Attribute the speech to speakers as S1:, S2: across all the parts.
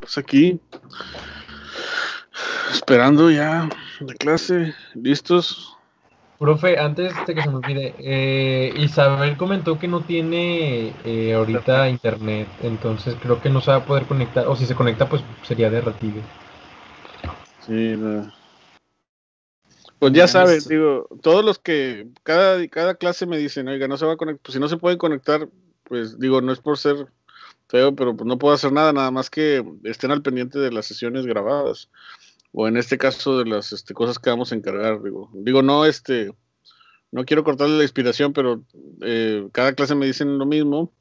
S1: Pues aquí, esperando ya la clase, listos.
S2: Profe, antes de que se me olvide, eh, Isabel comentó que no tiene
S1: eh, ahorita
S2: internet, entonces creo que no se va a poder conectar, o si se conecta, pues sería de
S1: Sí, Pues ya sabes digo, todos los que cada, cada clase me dicen, oiga, no se va a conectar, pues si no se puede conectar, pues digo, no es por ser pero pues, no puedo hacer nada, nada más que estén al pendiente de las sesiones grabadas, o en este caso de las este, cosas que vamos a encargar, digo, digo no, este, no quiero cortarle la inspiración, pero eh, cada clase me dicen lo mismo,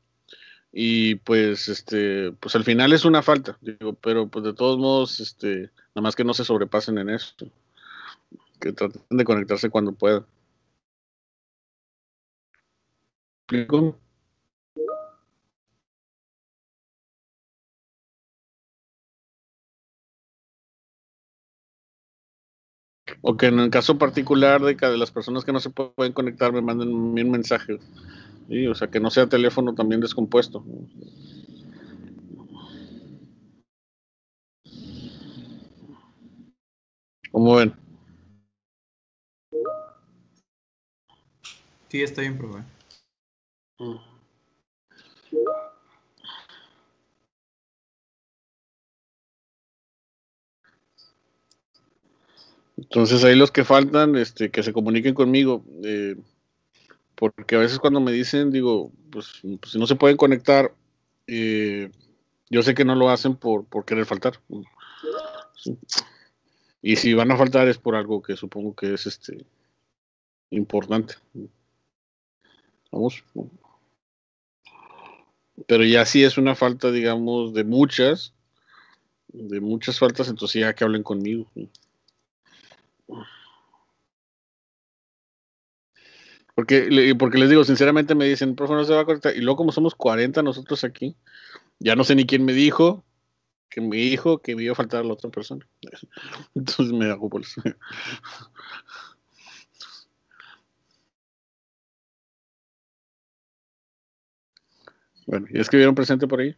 S1: y pues, este, pues al final es una falta, digo, pero pues de todos modos, este, nada más que no se sobrepasen en esto, que traten de conectarse cuando puedan. o que en el caso particular de las personas que no se pueden conectar me manden un mensaje. O sea, que no sea teléfono también descompuesto. ¿Cómo ven?
S3: Sí, está bien, profe. Mm.
S1: Entonces ahí los que faltan, este, que se comuniquen conmigo, eh, porque a veces cuando me dicen, digo, pues, pues, si no se pueden conectar, eh, yo sé que no lo hacen por, por querer faltar. Y si van a faltar es por algo que supongo que es este importante. Vamos. Pero ya sí es una falta, digamos, de muchas, de muchas faltas, entonces ya que hablen conmigo. Porque, porque les digo, sinceramente me dicen, profe, no se va a cortar. Y luego, como somos 40 nosotros aquí, ya no sé ni quién me dijo que me dijo que me iba a faltar la otra persona. Entonces me da por
S3: Bueno, ¿y vieron presente por ahí?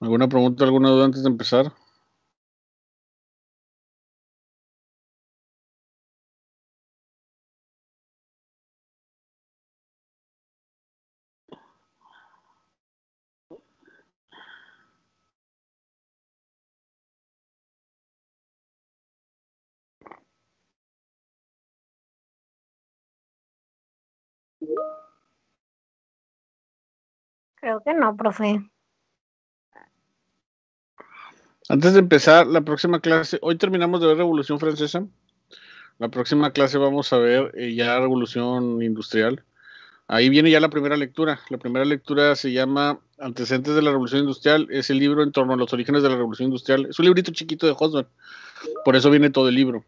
S3: ¿Alguna pregunta, alguna duda antes de empezar? Creo que no, profe.
S1: Antes de empezar la próxima clase, hoy terminamos de ver Revolución Francesa. La próxima clase vamos a ver eh, ya Revolución Industrial. Ahí viene ya la primera lectura. La primera lectura se llama Antecedentes de la Revolución Industrial. Es el libro en torno a los orígenes de la Revolución Industrial. Es un librito chiquito de Hosman. Por eso viene todo el libro.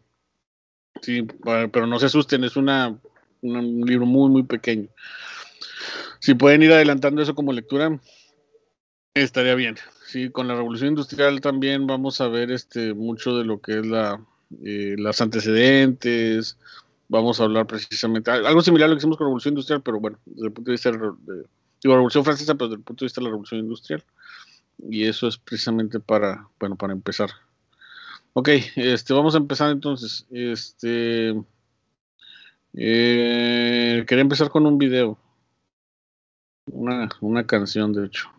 S1: Sí, pero no se asusten, es un libro muy, muy pequeño. Si pueden ir adelantando eso como lectura, Estaría bien. Sí, con la revolución industrial también vamos a ver este mucho de lo que es la eh, las antecedentes. Vamos a hablar precisamente algo similar a lo que hicimos con la revolución industrial, pero bueno, desde el punto de vista de, la revolución francesa, pero desde el punto de vista de la revolución industrial. Y eso es precisamente para, bueno, para empezar. Ok, este, vamos a empezar entonces. Este, eh, quería empezar con un video. una canción, de hecho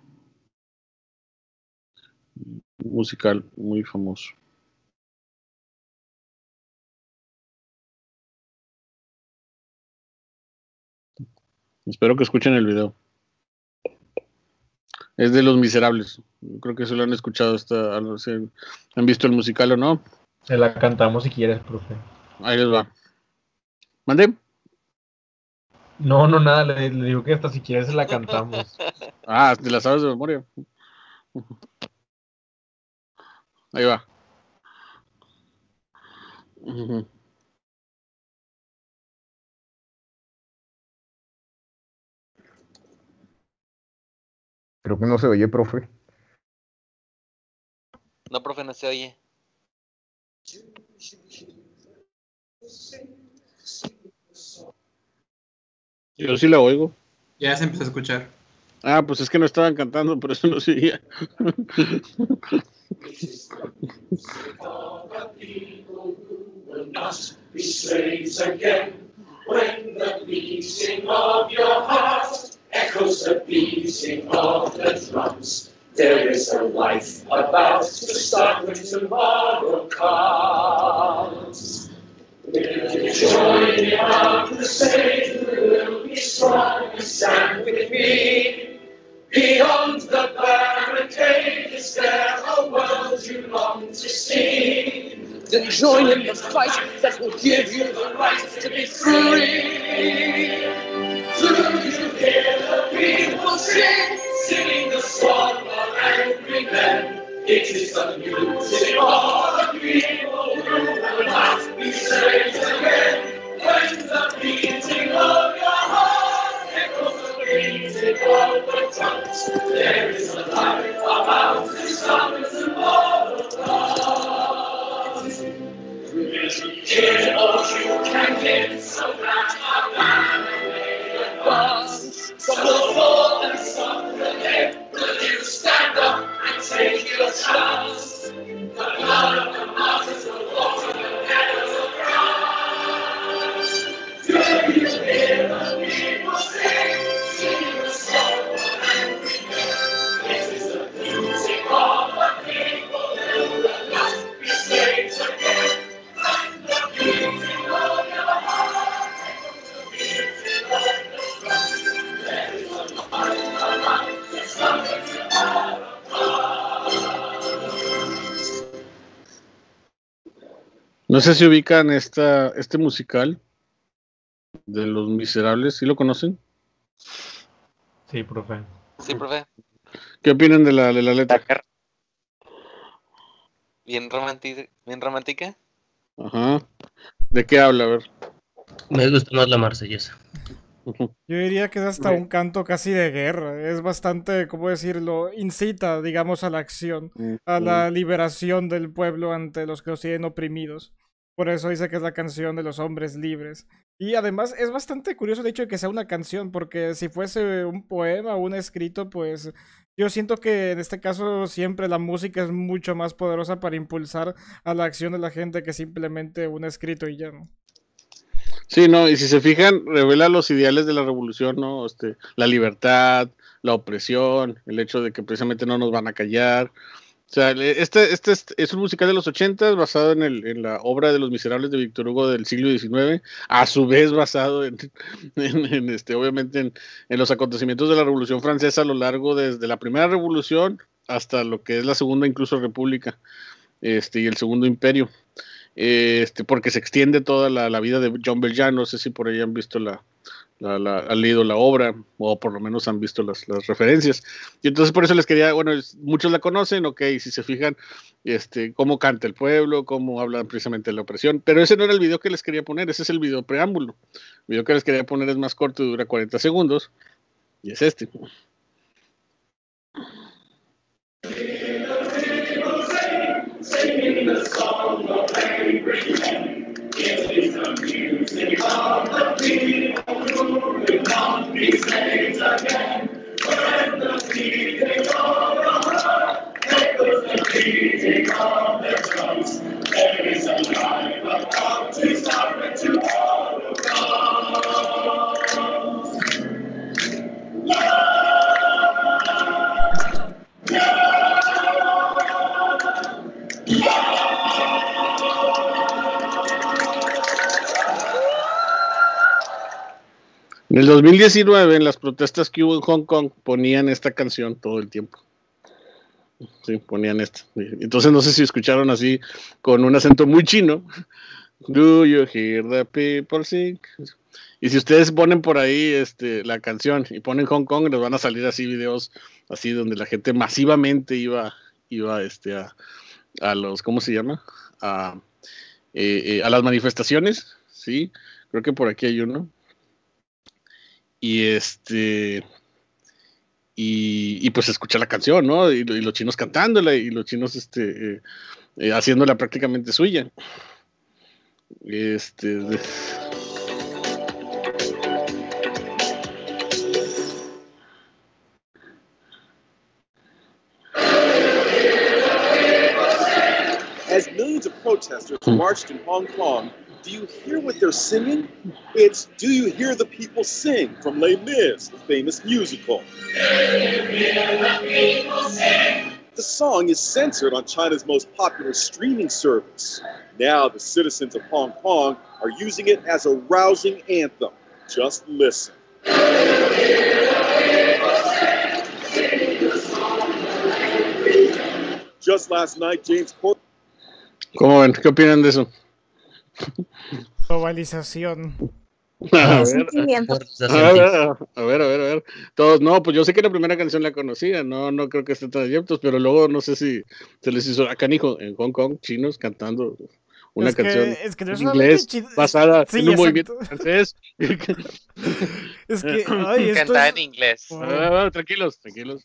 S3: musical muy famoso. Espero que escuchen el
S1: video. Es de Los Miserables. Creo que se lo han escuchado hasta. ¿Han visto el musical o no? Se la cantamos si quieres, profe. Ahí les va. ¿Mande? No, no, nada. Le, digo que hasta si quieres se la cantamos. ah, te la sabes de memoria.
S3: Ahí va. Creo que no se oye, profe. No, profe, no se oye.
S1: Yo sí la oigo. Ya se empezó a escuchar. Ah, pues es que no estaban cantando, por eso no se oía. which is of the people who will not be slaves again. When
S3: the beating of your heart echoes the beating of the drums, there is a life about to start when tomorrow comes. If you join in our crusade, you will be strong and stand with me beyond the battle. Is there a world you long to see? Then join in the fight that will give you the right to be free. Do you hear the people sing, singing the song of angry men? It is the music of the people who will not be saved again when the beating of there is a life about to summons the Lord of God. all you can get, so that our family may advance. Some will fall and some will live. Will you stand up and take your chance? The blood
S1: No sé si ubican esta, este musical de Los Miserables, ¿sí lo conocen? Sí, profe. Sí, profe. ¿Qué opinan de la, de la letra?
S2: Bien, bien romántica.
S1: Ajá. ¿De qué habla? A ver. Me gusta más la marsellesa. Yo
S4: diría que es hasta un canto casi de guerra. Es bastante, ¿cómo decirlo? Incita, digamos, a la acción, a la liberación del pueblo ante los que los tienen oprimidos. Por eso dice que es la canción de los hombres libres. Y además es bastante curioso el hecho que sea una canción, porque si fuese un poema o un escrito, pues yo siento que en este caso siempre la música es mucho más poderosa para impulsar a la acción de la gente que simplemente un escrito y ya no.
S1: Sí, no, y si se fijan, revela los ideales de la revolución, ¿no? Este, la libertad, la opresión, el hecho de que precisamente no nos van a callar. O sea, este, este es, un musical de los 80 basado en, la obra de Los Miserables de Víctor Hugo del siglo XIX, a su vez basado en, en, este, obviamente, en, los acontecimientos de la Revolución Francesa a lo largo desde la primera Revolución hasta lo que es la segunda, incluso República, este, y el segundo Imperio. Eh, este, porque se extiende toda la, vida de John Beljan, no sé si por ahí han visto la, han leído la obra, o por lo menos han visto las, referencias. Y entonces por eso les quería, bueno, muchos la conocen, ok, si se fijan, este, cómo canta el pueblo, cómo habla precisamente de la opresión, pero ese no era el video que les quería poner, ese es el video preámbulo. El video que les quería poner es más corto, y dura 40 segundos, y es este. singing the song of angry men. It is the music of the people who will not be saved again. When the beating of the heart echoes the beating el 2019, en las protestas que hubo en Hong Kong, ponían esta canción todo el tiempo. Sí, ponían esta. Entonces, no sé si escucharon así, con un acento muy chino. Do you hear the people sing? Y si ustedes ponen por ahí este, la canción y ponen Hong Kong, les van a salir así videos, así donde la gente masivamente iba, iba este, a, los, ¿cómo se llama? Eh, eh, a las manifestaciones, ¿sí? Creo que por aquí hay uno. Y este. Y, pues escucha la canción, ¿no? Y, los chinos cantándola y los chinos este, eh, eh, haciéndola prácticamente suya. Este. As Hong Kong do you hear what they're singing? It's Do You Hear the People Sing from Les Mis, the famous musical.
S3: The,
S1: the song is censored
S3: on China's most popular streaming service. Now the citizens of Hong Kong are
S1: using it as a rousing anthem. Just listen. Just
S4: last night, James Corden.
S1: ¿Cómo ven? ¿Qué opinan de eso?
S4: Globalización.
S1: A ver,
S4: a ver, a ver,
S1: Todos, no, pues yo sé que la primera canción la conocía, no, no creo que estén tan adeptos, pero luego no sé si se les hizo a canijo en Hong Kong, chinos cantando
S4: una canción en inglés basada en un movimiento
S1: francés. es que, Cantada en inglés. tranquilos, tranquilos.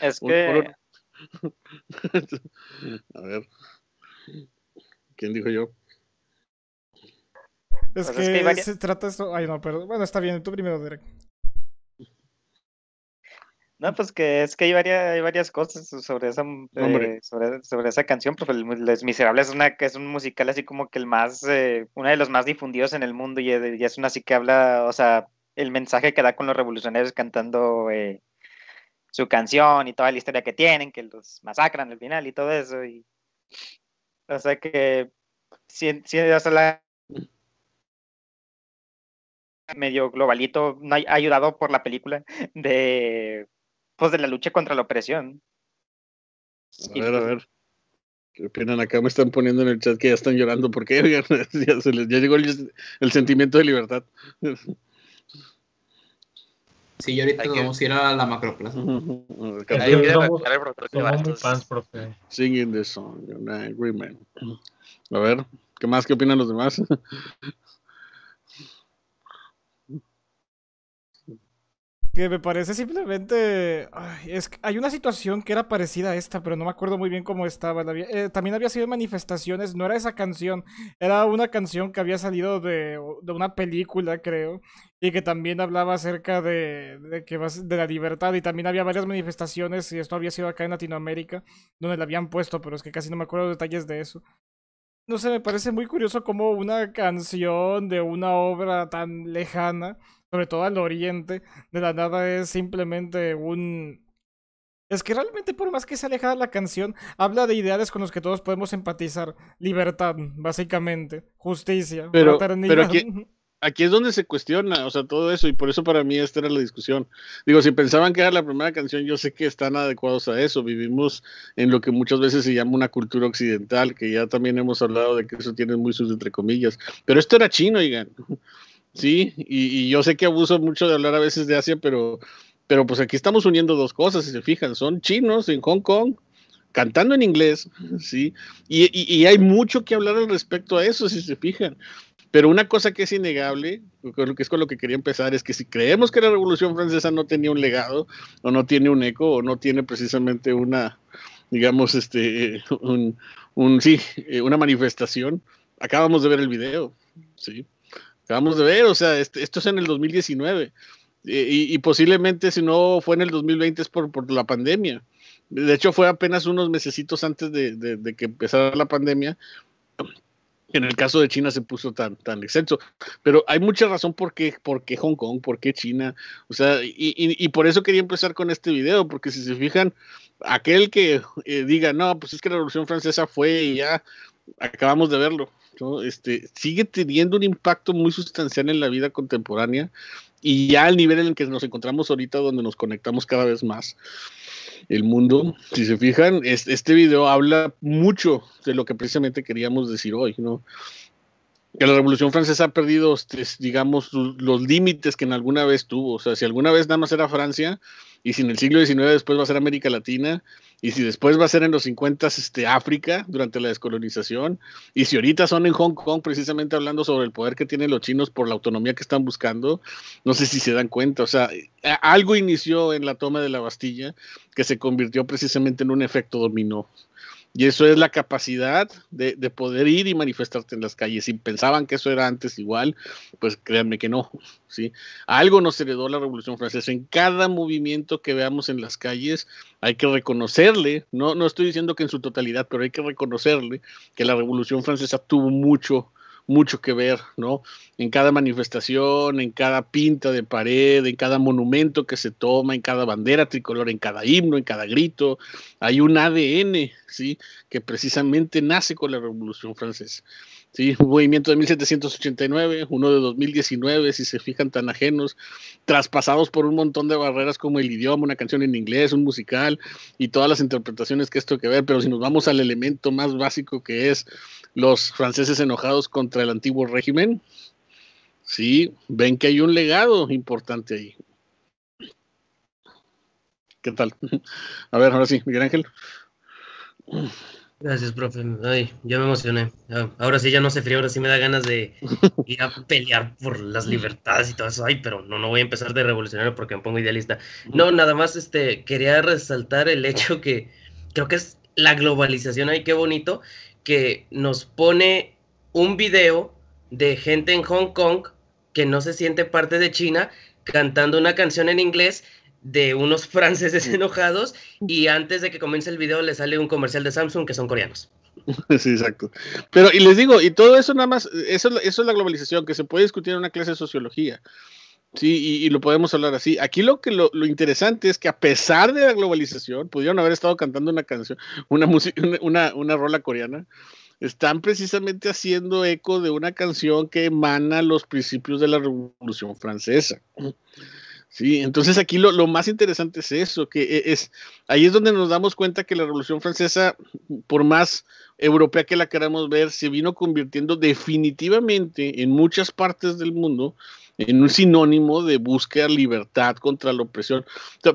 S1: Es que... A ver, ¿quién dijo yo?
S4: Pues es que, se trata eso. Ay, no, pero bueno, está bien. Tú primero, Derek.
S5: No, pues que es que hay varias, hay varias cosas sobre esa, eh, sobre, esa canción, porque Les Miserables es, una, es un musical así como que el más, eh, uno de los más difundidos en el mundo eh, y, es una así que habla, o sea, el mensaje que da con los revolucionarios cantando su canción y toda la historia que tienen, que los masacran al final y todo eso. Y, o sea que, si, si, la medio globalito, ayudado por la película de, pues, de la lucha contra la opresión.
S1: A ver, pues a ver. ¿Qué opinan? Acá me están poniendo en el chat que ya están llorando porque ya, ya llegó el, sentimiento de libertad. Sí, yo ahorita nos vamos a ir a la macroplaza. song, A ver, ¿qué más? ¿Qué opinan los demás?
S4: que me parece simplemente... es hay una situación que era parecida a esta, pero no me acuerdo muy bien cómo estaba. Eh, también había sido manifestaciones, no era esa canción, era una canción que había salido de, de una película, creo, y que también hablaba acerca de, de, que de la libertad, y también había varias manifestaciones, y esto había sido acá en Latinoamérica, donde la habían puesto, pero es que casi no me acuerdo detalles de eso. No sé, me parece muy curioso cómo una canción de una obra tan lejana sobre todo al oriente, de la nada es simplemente un... Es que realmente por más que se aleja la canción, habla de ideales con los que todos podemos empatizar. Libertad, básicamente. Justicia, pero, aquí,
S1: aquí, es donde se cuestiona, o sea, todo eso. Y por eso para mí esta era la discusión. Digo, si pensaban que era la primera canción, yo sé que están adecuados a eso. Vivimos en lo que muchas veces se llama una cultura occidental, que ya también hemos hablado de que eso tiene muy sus entre comillas. Pero esto era chino, digan. Sí, y, yo sé que abuso mucho de hablar a veces de Asia, pero, pero pues aquí estamos uniendo dos cosas, si se fijan, son chinos en Hong Kong cantando en inglés, ¿sí? Y, hay mucho que hablar al respecto a eso, si se fijan. Pero una cosa que es innegable, que es con lo que quería empezar, es que si creemos que la Revolución Francesa no tenía un legado, o no tiene un eco, o no tiene precisamente una, digamos, este, un, un sí, eh, una manifestación, acabamos de ver el video, ¿sí? Acabamos de ver, o sea, este, esto es en el 2019. Eh, y, posiblemente si no fue en el 2020 es por, la pandemia. De hecho, fue apenas unos mesecitos antes de, que empezara la pandemia. En el caso de China se puso tan, tan extenso. Pero hay mucha razón por qué, por qué Hong Kong, por qué China. O sea, y, por eso quería empezar con este video, porque si se fijan, aquel que eh, diga, no, pues es que la Revolución Francesa fue y ya, acabamos de verlo, ¿no? este, sigue teniendo un impacto muy sustancial en la vida contemporánea y ya al nivel en el que nos encontramos ahorita, donde nos conectamos cada vez más el mundo, si se fijan, este video habla mucho de lo que precisamente queríamos decir hoy, ¿no? que la Revolución Francesa ha perdido, este, digamos, los límites que en alguna vez tuvo. O sea, si alguna vez nada más era Francia, y si en el siglo XIX después va a ser América Latina, y si después va a ser en los 50 este, África durante la descolonización, y si ahorita son en Hong Kong precisamente hablando sobre el poder que tienen los chinos por la autonomía que están buscando, no sé si se dan cuenta, o sea, algo inició en la toma de la Bastilla que se convirtió precisamente en un efecto dominó. Y eso es la capacidad de, poder ir y manifestarte en las calles. Si pensaban que eso era antes igual, pues créanme que no. ¿sí? Algo nos heredó la Revolución Francesa. En cada movimiento que veamos en las calles, hay que reconocerle, no, no estoy diciendo que en su totalidad, pero hay que reconocerle que la Revolución Francesa tuvo mucho mucho que ver, ¿no? En cada manifestación, en cada pinta de pared, en cada monumento que se toma, en cada bandera tricolor, en cada himno, en cada grito, hay un ADN, ¿sí? Que precisamente nace con la Revolución Francesa. Sí, un movimiento de 1789, uno de 2019, si se fijan tan ajenos, traspasados por un montón de barreras como el idioma, una canción en inglés, un musical y todas las interpretaciones que esto que ver, pero si nos vamos al elemento más básico que es los franceses enojados contra el antiguo régimen, sí, ven que hay un legado importante ahí. ¿Qué tal? A ver, ahora sí, Miguel Ángel.
S6: Gracias, profe. Ay, ya me emocioné. Ahora sí ya no se frío, ahora sí me da ganas de ir a pelear por las libertades y todo eso. Ay, pero no, no voy a empezar de revolucionario porque me pongo idealista. No, nada más este, quería resaltar el hecho que creo que es la globalización, ay, qué bonito, que nos pone un video de gente en Hong Kong que no se siente parte de China cantando una canción en inglés de unos franceses enojados y antes de que comience el video le sale un comercial de Samsung que son
S1: coreanos. Sí, exacto. Pero, y les digo, y todo eso nada más, eso, eso es la globalización, que se puede discutir en una clase de sociología. Sí, y, lo podemos hablar así. Aquí lo que lo, interesante es que a pesar de la globalización, pudieron haber estado cantando una canción, una, música una, una rola coreana, están precisamente haciendo eco de una canción que emana los principios de la Revolución Francesa. Sí, entonces aquí lo, más interesante es eso, que e, es ahí es donde nos damos cuenta que la Revolución Francesa, por más europea que la queramos ver, se vino convirtiendo definitivamente en muchas partes del mundo en un sinónimo de búsqueda libertad contra la opresión.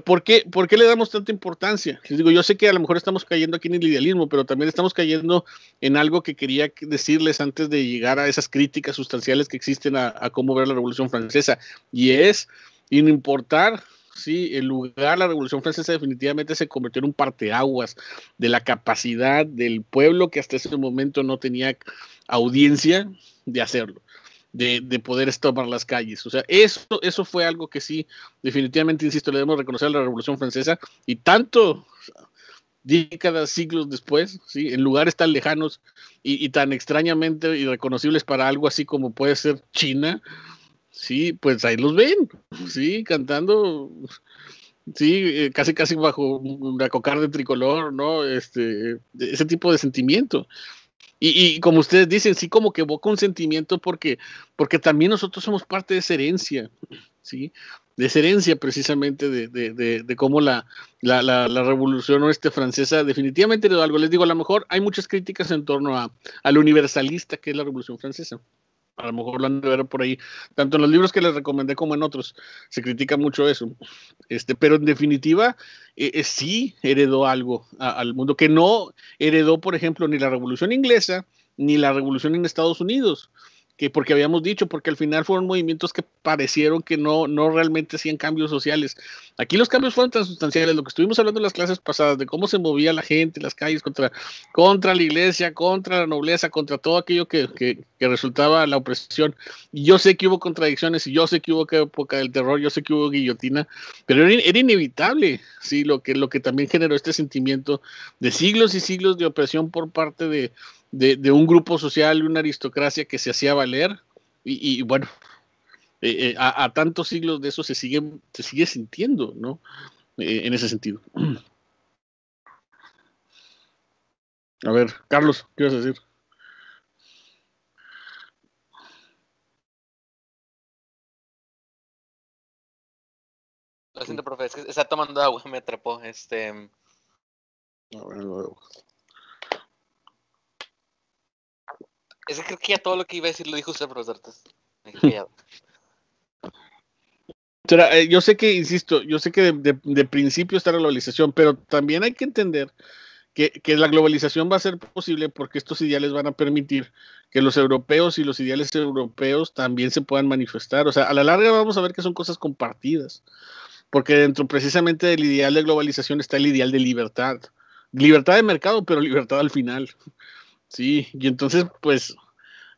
S1: ¿por, qué, ¿Por qué le damos tanta importancia? Les digo, yo sé que a lo mejor estamos cayendo aquí en el idealismo, pero también estamos cayendo en algo que quería decirles antes de llegar a esas críticas sustanciales que existen a cómo ver la Revolución Francesa, y es y no importar sí, el lugar, la Revolución Francesa definitivamente se convirtió en un parteaguas de la capacidad del pueblo que hasta ese momento no tenía audiencia de hacerlo, de, poder tomar las calles. O sea, eso, eso fue algo que sí, definitivamente, insisto, le debemos reconocer a la Revolución Francesa y tanto décadas, siglos después, ¿sí? en lugares tan lejanos y, y tan extrañamente irreconocibles para algo así como puede ser China, Sí, pues ahí los ven, sí, cantando, sí, eh, casi casi bajo una cocarda de tricolor, ¿no? Este, ese tipo de sentimiento. Y, y, como ustedes dicen, sí como que evoca un sentimiento porque, porque también nosotros somos parte de esa herencia, ¿sí? De esa herencia precisamente de, de, de, cómo la, revolución oeste francesa definitivamente le algo. Les digo, a lo mejor hay muchas críticas en torno a, a universalista que es la revolución francesa a lo mejor lo han de ver por ahí, tanto en los libros que les recomendé como en otros, se critica mucho eso. Este, pero en definitiva, e, e, sí heredó algo al mundo, que no heredó, por ejemplo, ni la Revolución Inglesa, ni la Revolución en Estados Unidos que porque habíamos dicho, porque al final fueron movimientos que parecieron que no, no realmente hacían cambios sociales. Aquí los cambios fueron tan sustanciales, lo que estuvimos hablando en las clases pasadas, de cómo se movía la gente, las calles contra, contra la iglesia, contra la nobleza, contra todo aquello que, resultaba la opresión. Y yo sé que hubo contradicciones, y yo sé que hubo época del terror, yo sé que hubo guillotina, pero era, era inevitable, sí, lo que, lo que también generó este sentimiento de siglos y siglos de opresión por parte de de, un grupo social, una aristocracia que se hacía valer y, bueno, eh, eh, a, tantos siglos de eso se sigue, se sigue sintiendo, ¿no? Eh, en ese sentido. A ver, Carlos, ¿qué vas a decir?
S3: Lo siento, profe, está tomando agua, me atrapó. Este. A ver, luego.
S2: Es que creo que todo lo que iba a decir lo dijo usted, profesor.
S1: Eh, yo sé que, insisto, yo sé que de, principio está la globalización, pero también hay que entender que, la globalización va a ser posible porque estos ideales van a permitir que los europeos y los ideales europeos también se puedan manifestar. O sea, a la larga vamos a ver que son cosas compartidas, porque dentro precisamente del ideal de globalización está el ideal de libertad. Libertad de mercado, pero libertad al final. Sí, y entonces, pues,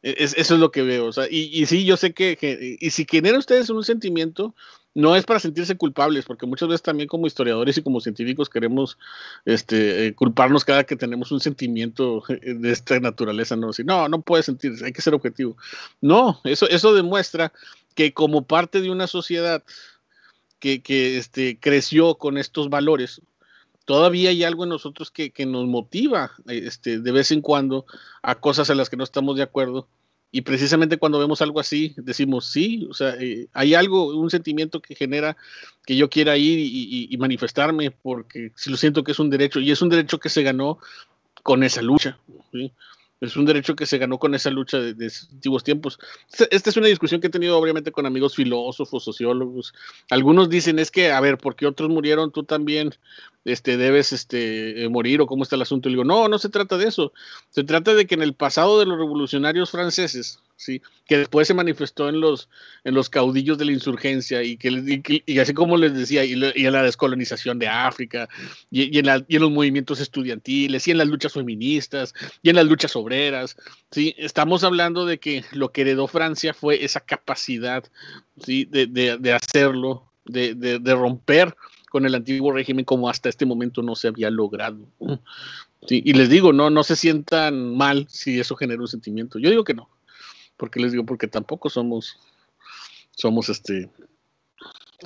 S1: e-, eso es lo que veo. O sea, y, y sí, yo sé que, y si generan ustedes un sentimiento, no es para sentirse culpables, porque muchas veces también como historiadores y como científicos queremos este, eh, culparnos cada que tenemos un sentimiento eh, de esta naturaleza, no no, no puedes sentirse, hay que ser objetivo. No, eso, eso demuestra que como parte de una sociedad que, que este, creció con estos valores, todavía hay algo en nosotros que, nos motiva eh, este, de vez en cuando a cosas en las que no estamos de acuerdo. Y precisamente cuando vemos algo así, decimos, sí, o sea, eh, hay algo, un sentimiento que genera que yo quiera ir y, manifestarme, porque si lo siento que es un derecho, y es un derecho que se ganó con esa lucha. Es un derecho que se ganó con esa lucha de, antiguos tiempos. Este, esta es una discusión que he tenido obviamente con amigos filósofos, sociólogos. Algunos dicen es que, a ver, porque otros murieron, tú también este, debes este, eh, morir o cómo está el asunto. Y digo, no, no se trata de eso. Se trata de que en el pasado de los revolucionarios franceses, que después se manifestó en los, en los caudillos de la insurgencia y, que, y, así como les decía, y, en la descolonización de África, y, en los movimientos estudiantiles, y en las luchas feministas, y en las luchas obreras. ¿sí? Estamos hablando de que lo que heredó Francia fue esa capacidad ¿sí? de, hacerlo, de, romper con el antiguo régimen como hasta este momento no se había logrado. y les digo, no, no se sientan mal si eso genera un sentimiento. Yo digo que no porque les digo? Porque tampoco somos, somos este,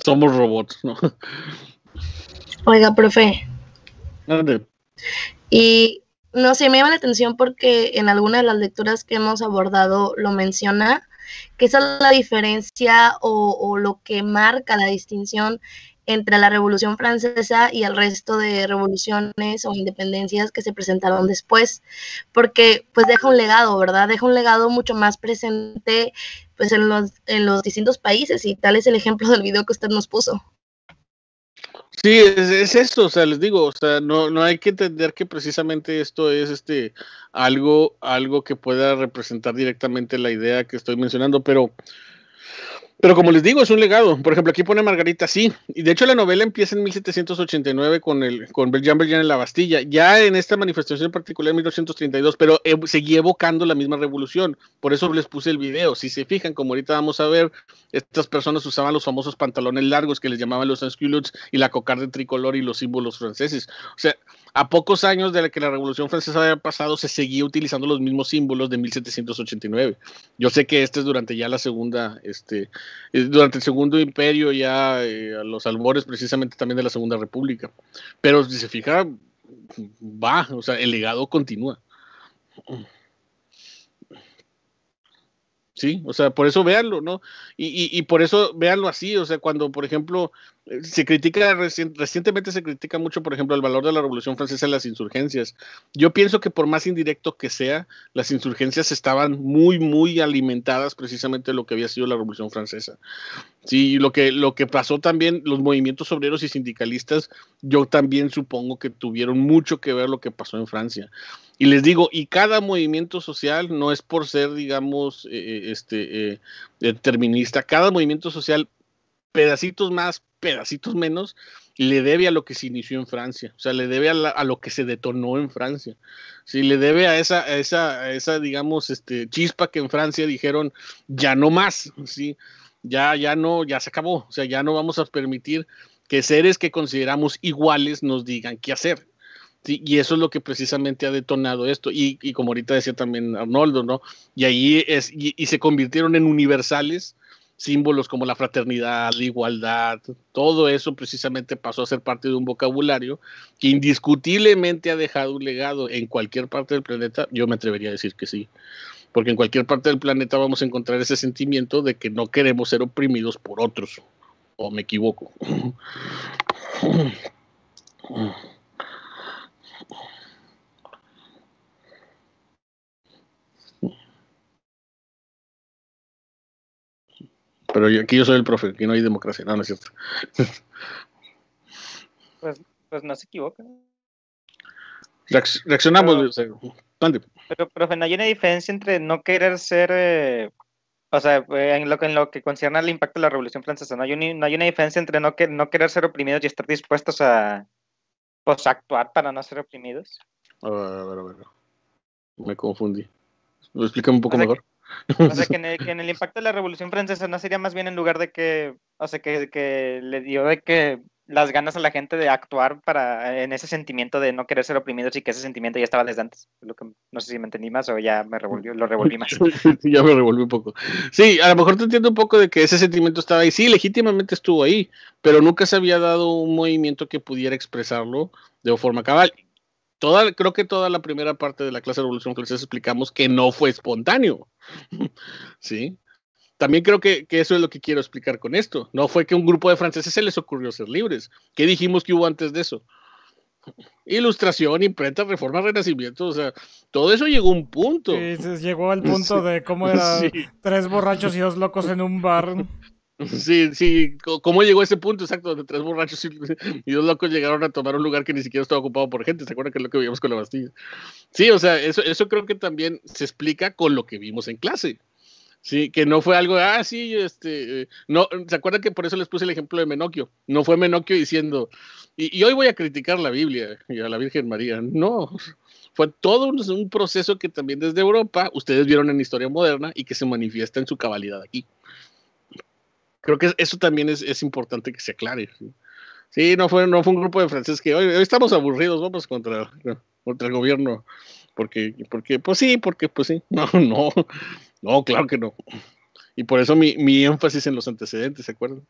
S1: somos robots, ¿no?
S7: Oiga, profe. Y no sé, me llama la atención porque en alguna de las lecturas que hemos abordado lo menciona, que esa es la diferencia o, o lo que marca la distinción entre la Revolución Francesa y el resto de revoluciones o independencias que se presentaron después, porque pues deja un legado, ¿verdad? Deja un legado mucho más presente pues en los, en los distintos países y tal es el ejemplo del video que usted nos puso.
S1: Sí, es, eso, o sea, les digo, o sea, no, hay que entender que precisamente esto es este algo, algo que pueda representar directamente la idea que estoy mencionando, pero pero como les digo, es un legado. Por ejemplo, aquí pone Margarita, sí. Y de hecho la novela empieza en 1789 con, el, con en la Bastilla. Ya en esta manifestación en particular en 1832, pero seguía evocando la misma revolución. Por eso les puse el video. Si se fijan, como ahorita vamos a ver, estas personas usaban los famosos pantalones largos que les llamaban los sans y la cocarde tricolor y los símbolos franceses. O sea, a pocos años de que la Revolución Francesa haya pasado, se seguía utilizando los mismos símbolos de 1789. Yo sé que este es durante ya la segunda, este, durante el segundo imperio, ya a eh, los albores precisamente también de la Segunda República. Pero si se fija, va, o sea, el legado continúa. Sí, o sea, por eso véanlo, ¿no? Y, y por eso véanlo así, o sea, cuando, por ejemplo, se critica recientemente se critica mucho, por ejemplo, el valor de la Revolución Francesa en las insurgencias. Yo pienso que por más indirecto que sea, las insurgencias estaban muy, muy alimentadas precisamente de lo que había sido la Revolución Francesa. Sí, lo que, lo que pasó también, los movimientos obreros y sindicalistas, yo también supongo que tuvieron mucho que ver lo que pasó en Francia. Y les digo, y cada movimiento social no es por ser, digamos, eh, eh, este, eh, determinista, cada movimiento social pedacitos más, pedacitos menos, le debe a lo que se inició en Francia, o sea, le debe a, lo que se detonó en Francia, si le debe a esa, esa, esa, digamos, este, chispa que en Francia dijeron, ya no más, sí, ya, ya no, ya se acabó, o sea, ya no vamos a permitir que seres que consideramos iguales nos digan qué hacer. y eso es lo que precisamente ha detonado esto. Y, como ahorita decía también Arnoldo, ¿no? Y ahí es, y se convirtieron en universales símbolos como la fraternidad, la igualdad, todo eso precisamente pasó a ser parte de un vocabulario que indiscutiblemente ha dejado un legado en cualquier parte del planeta, yo me atrevería a decir que sí, porque en cualquier parte del planeta vamos a encontrar ese sentimiento de que no queremos ser oprimidos por otros, o me equivoco. pero yo, aquí yo soy el profe, aquí no hay democracia, no, no es cierto.
S5: Pues, pues, no se equivoca.
S1: Reaccionamos, pero,
S5: pero, profe, ¿no hay una diferencia entre no querer ser, eh, o sea, eh, en lo, en lo que concierne al impacto de la Revolución Francesa, no hay, una diferencia entre no, querer ser oprimidos y estar dispuestos a pues, actuar para no ser oprimidos?
S1: A ver, a ver, a ver. Me confundí. Lo explica un poco mejor.
S5: O sea, que en, el, impacto de la Revolución Francesa no sería más bien en lugar de que, o sea, que, le dio de que las ganas a la gente de actuar para en ese sentimiento de no querer ser oprimidos y que ese sentimiento ya estaba desde antes.
S1: no sé si me entendí más o ya me revolvió, lo revolví más. ya me revolví un poco. Sí, a lo mejor te entiendo un poco de que ese sentimiento estaba ahí. Sí, legítimamente estuvo ahí, pero nunca se había dado un movimiento que pudiera expresarlo de forma cabal. Toda, creo que toda la primera parte de la clase de Revolución Francesa explicamos que no fue espontáneo. ¿Sí? También creo que, eso es lo que quiero explicar con esto. No fue que un grupo de franceses se les ocurrió ser libres. ¿Qué dijimos que hubo antes de eso? Ilustración, imprenta, reforma, renacimiento, o sea, todo eso llegó a un punto.
S4: llegó al punto de cómo eran
S1: tres borrachos y dos locos en un bar. Sí, sí, ¿cómo llegó a ese punto exacto de tres borrachos y, dos locos llegaron a tomar un lugar que ni siquiera estaba ocupado por gente? ¿Se acuerdan que es lo que vimos con la Bastilla? Sí, o sea, eso, creo que también se explica con lo que vimos en clase. Sí, que no fue algo, ah, sí, este, no, ¿se acuerdan que por eso les puse el ejemplo de Menocchio? No fue Menocchio diciendo, y, hoy voy a criticar la Biblia y a la Virgen María. No, fue todo un proceso que también desde Europa ustedes vieron en historia moderna y que se manifiesta en su cabalidad aquí. Creo que eso también es, importante que se aclare. ¿sí? no, fue, no fue un grupo de franceses que hoy, estamos aburridos, vamos contra, contra el gobierno. Porque, porque, pues sí, porque, pues sí. No, no, no, claro que no. Y por eso mi, énfasis en los antecedentes, ¿se acuerdan?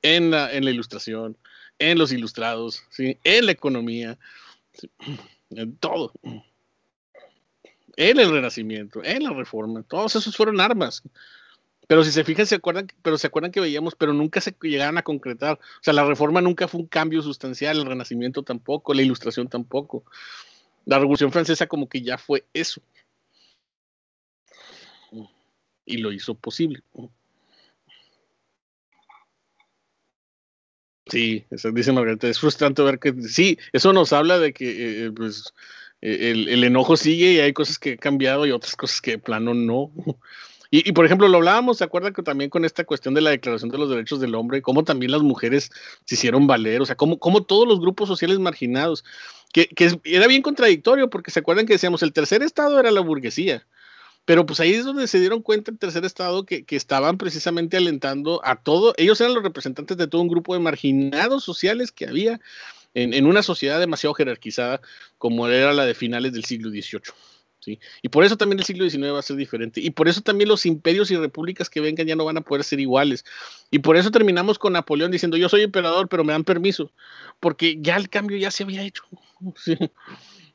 S1: En la, en la ilustración, en los ilustrados, ¿sí? en la economía, en todo. En el Renacimiento, en la Reforma, todos esos fueron armas pero si se fijan, se acuerdan, pero se acuerdan que veíamos, pero nunca se llegaron a concretar. O sea, la reforma nunca fue un cambio sustancial, el renacimiento tampoco, la ilustración tampoco. La Revolución Francesa como que ya fue eso. Y lo hizo posible. Sí, dice Margarita, es frustrante ver que sí, eso nos habla de que eh, eh, pues, eh, el, enojo sigue y hay cosas que han cambiado y otras cosas que de plano no. Y, por ejemplo, lo hablábamos, ¿se acuerdan? que también con esta cuestión de la Declaración de los Derechos del Hombre, cómo también las mujeres se hicieron valer, o sea, cómo, todos los grupos sociales marginados, que, era bien contradictorio, porque se acuerdan que decíamos, el tercer estado era la burguesía, pero pues ahí es donde se dieron cuenta el tercer estado que, estaban precisamente alentando a todo, ellos eran los representantes de todo un grupo de marginados sociales que había en, en una sociedad demasiado jerarquizada como era la de finales del siglo XVIII. Y por eso también el siglo XIX va a ser diferente. Y por eso también los imperios y repúblicas que vengan ya no van a poder ser iguales. Y por eso terminamos con Napoleón diciendo, yo soy emperador, pero me dan permiso. Porque ya el cambio ya se había hecho. Sí.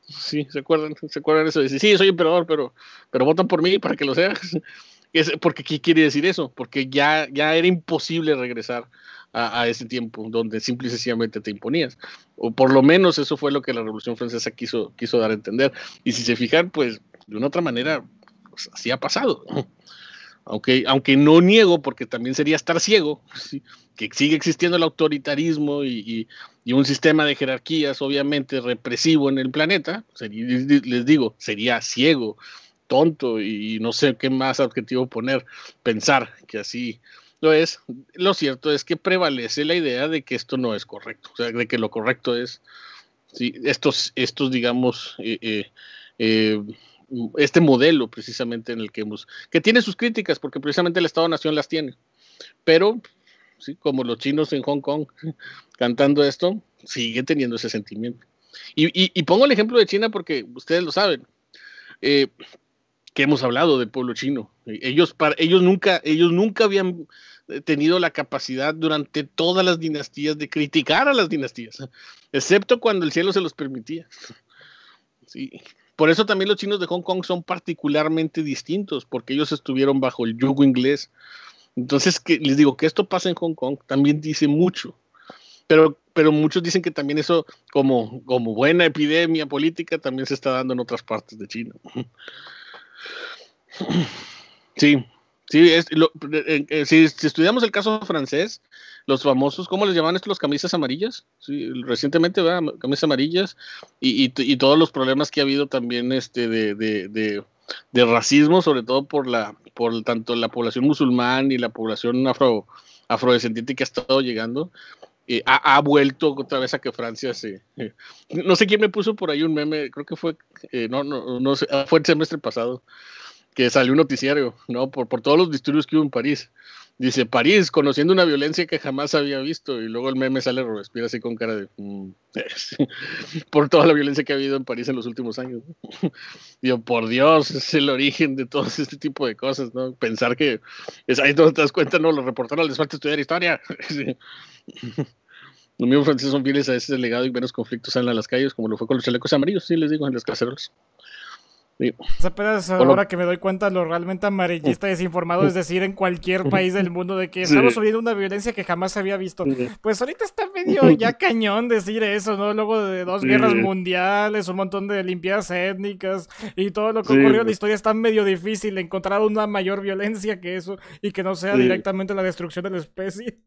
S1: Sí, ¿se acuerdan? ¿Se acuerdan eso? Dice, sí, soy emperador, pero, pero votan por mí para que lo sea. porque, ¿qué quiere decir eso? Porque ya, ya era imposible regresar a, ese tiempo, donde simple y sencillamente te imponías. O por lo menos eso fue lo que la Revolución Francesa quiso, quiso dar a entender. Y si se fijan, pues de una otra manera, pues, así ha pasado. Aunque, no niego, porque también sería estar ciego, que sigue existiendo el autoritarismo y, un sistema de jerarquías obviamente represivo en el planeta, les digo, sería ciego, tonto y no sé qué más adjetivo poner, pensar que así lo es, lo cierto es que prevalece la idea de que esto no es correcto, o sea, de que lo correcto es, estos, estos, digamos, eh, eh, eh, este modelo precisamente en el que hemos, que tiene sus críticas, porque precisamente el Estado-Nación las tiene, pero, sí, como los chinos en Hong Kong cantando esto, sigue teniendo ese sentimiento. Y, pongo el ejemplo de China porque ustedes lo saben que hemos hablado del pueblo chino. Ellos, para, ellos, nunca, ellos nunca habían eh, tenido la capacidad durante todas las dinastías de criticar a las dinastías, excepto cuando el cielo se los permitía. Sí. Por eso también los chinos de Hong Kong son particularmente distintos, porque ellos estuvieron bajo el yugo inglés. Entonces, que, les digo que esto pasa en Hong Kong también dice mucho. Pero, pero muchos dicen que también eso, como, como buena epidemia política, también se está dando en otras partes de China. Sí, sí, eh, si, estudiamos el caso francés, los famosos, ¿cómo les llaman estos? Los camisas amarillas. recientemente, ¿verdad? Camisas amarillas y, todos los problemas que ha habido también este de, racismo, sobre todo por la por tanto la población musulmán y la población afro afrodescendiente que ha estado llegando ha, vuelto otra vez a que Francia se... no sé quién me puso por ahí un meme, creo que fue, eh, no, no, no, ah, fue el semestre pasado, que salió un noticiario, ¿no? Por, todos los disturbios que hubo en París. Dice, París, conociendo una violencia que jamás había visto. Y luego el meme sale Robespierre así con cara de... Mm, por toda la violencia que ha habido en París en los últimos años. Digo, por Dios, es el origen de todo este tipo de cosas, ¿no? Pensar que... Es ahí donde te das cuenta, ¿no? Los reportaron les falta estudiar historia. Los mismos franceses son fieles a ese delegado y menos conflictos salen a las calles, como lo fue con los chalecos amarillos, sí les digo, en las caseros.
S4: Es apenas ahora que me doy cuenta lo realmente amarillista y desinformado es decir en cualquier país del mundo de que estamos subiendo una violencia que jamás se había visto. Pues ahorita está medio ya cañón decir eso, ¿no? Luego de dos guerras mundiales, un montón de limpiadas étnicas y todo lo que ocurrió en la pues. historia está medio difícil encontrar una mayor violencia que eso y que no sea directamente la destrucción de la especie.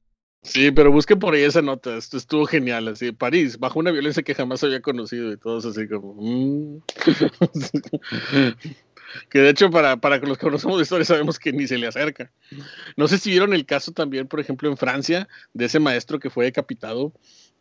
S1: Sí, pero busque por ahí esa nota, esto estuvo genial, así, París, bajo una violencia que jamás había conocido y todos así como... Mm". que de hecho para, para los que conocemos de historia sabemos que ni se le acerca. No sé si vieron el caso también, por ejemplo, en Francia, de ese maestro que fue decapitado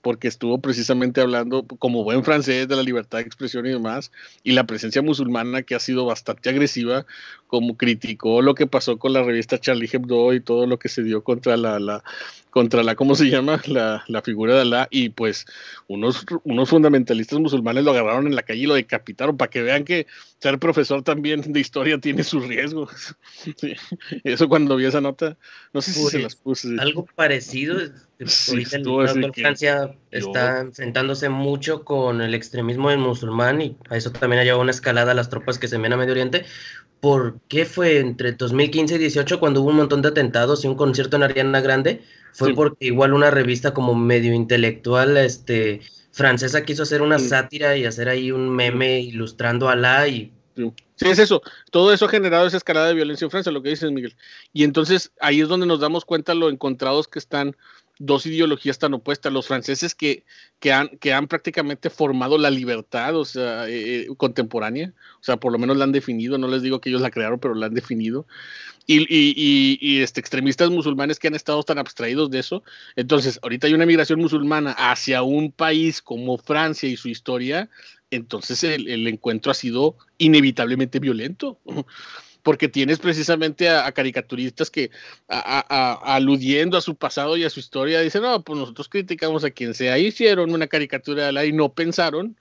S1: porque estuvo precisamente hablando como buen francés de la libertad de expresión y demás, y la presencia musulmana que ha sido bastante agresiva, como criticó lo que pasó con la revista Charlie Hebdo y todo lo que se dio contra la, contra la, ¿cómo se llama? La, figura de Alá. Y pues unos, unos fundamentalistas musulmanes lo agarraron en la calle y lo decapitaron para que vean que ser profesor también de historia tiene sus riesgos. Eso cuando vi esa nota, no sé si se pues, las puse. Algo parecido. Eh, sí, en Francia están
S6: sentándose mucho con el extremismo del musulmán y a eso también ha llevado una escalada a las tropas que se envían a Medio Oriente por qué fue entre 2015 y 18 cuando hubo un montón de atentados y un concierto en Ariana Grande, fue porque igual una revista como medio intelectual este, francesa quiso hacer una sátira y hacer ahí un meme ilustrando a la y...
S1: Sí, es eso. Todo eso ha generado esa escalada de violencia en Francia, lo que dices, Miguel. Y entonces ahí es donde nos damos cuenta lo encontrados que están dos ideologías tan opuestas, los franceses que, que, han, que han prácticamente formado la libertad o sea, eh, eh, contemporánea, o sea, por lo menos la han definido, no les digo que ellos la crearon, pero la han definido, y, y, este, extremistas musulmanes que han estado tan abstraídos de eso. Entonces, ahorita hay una migración musulmana hacia un país como Francia y su historia, entonces el, el encuentro ha sido inevitablemente violento. porque tienes precisamente a, caricaturistas que aludiendo a su pasado y a su historia dicen, no, pues nosotros criticamos a quien sea, hicieron una caricatura de la y no pensaron,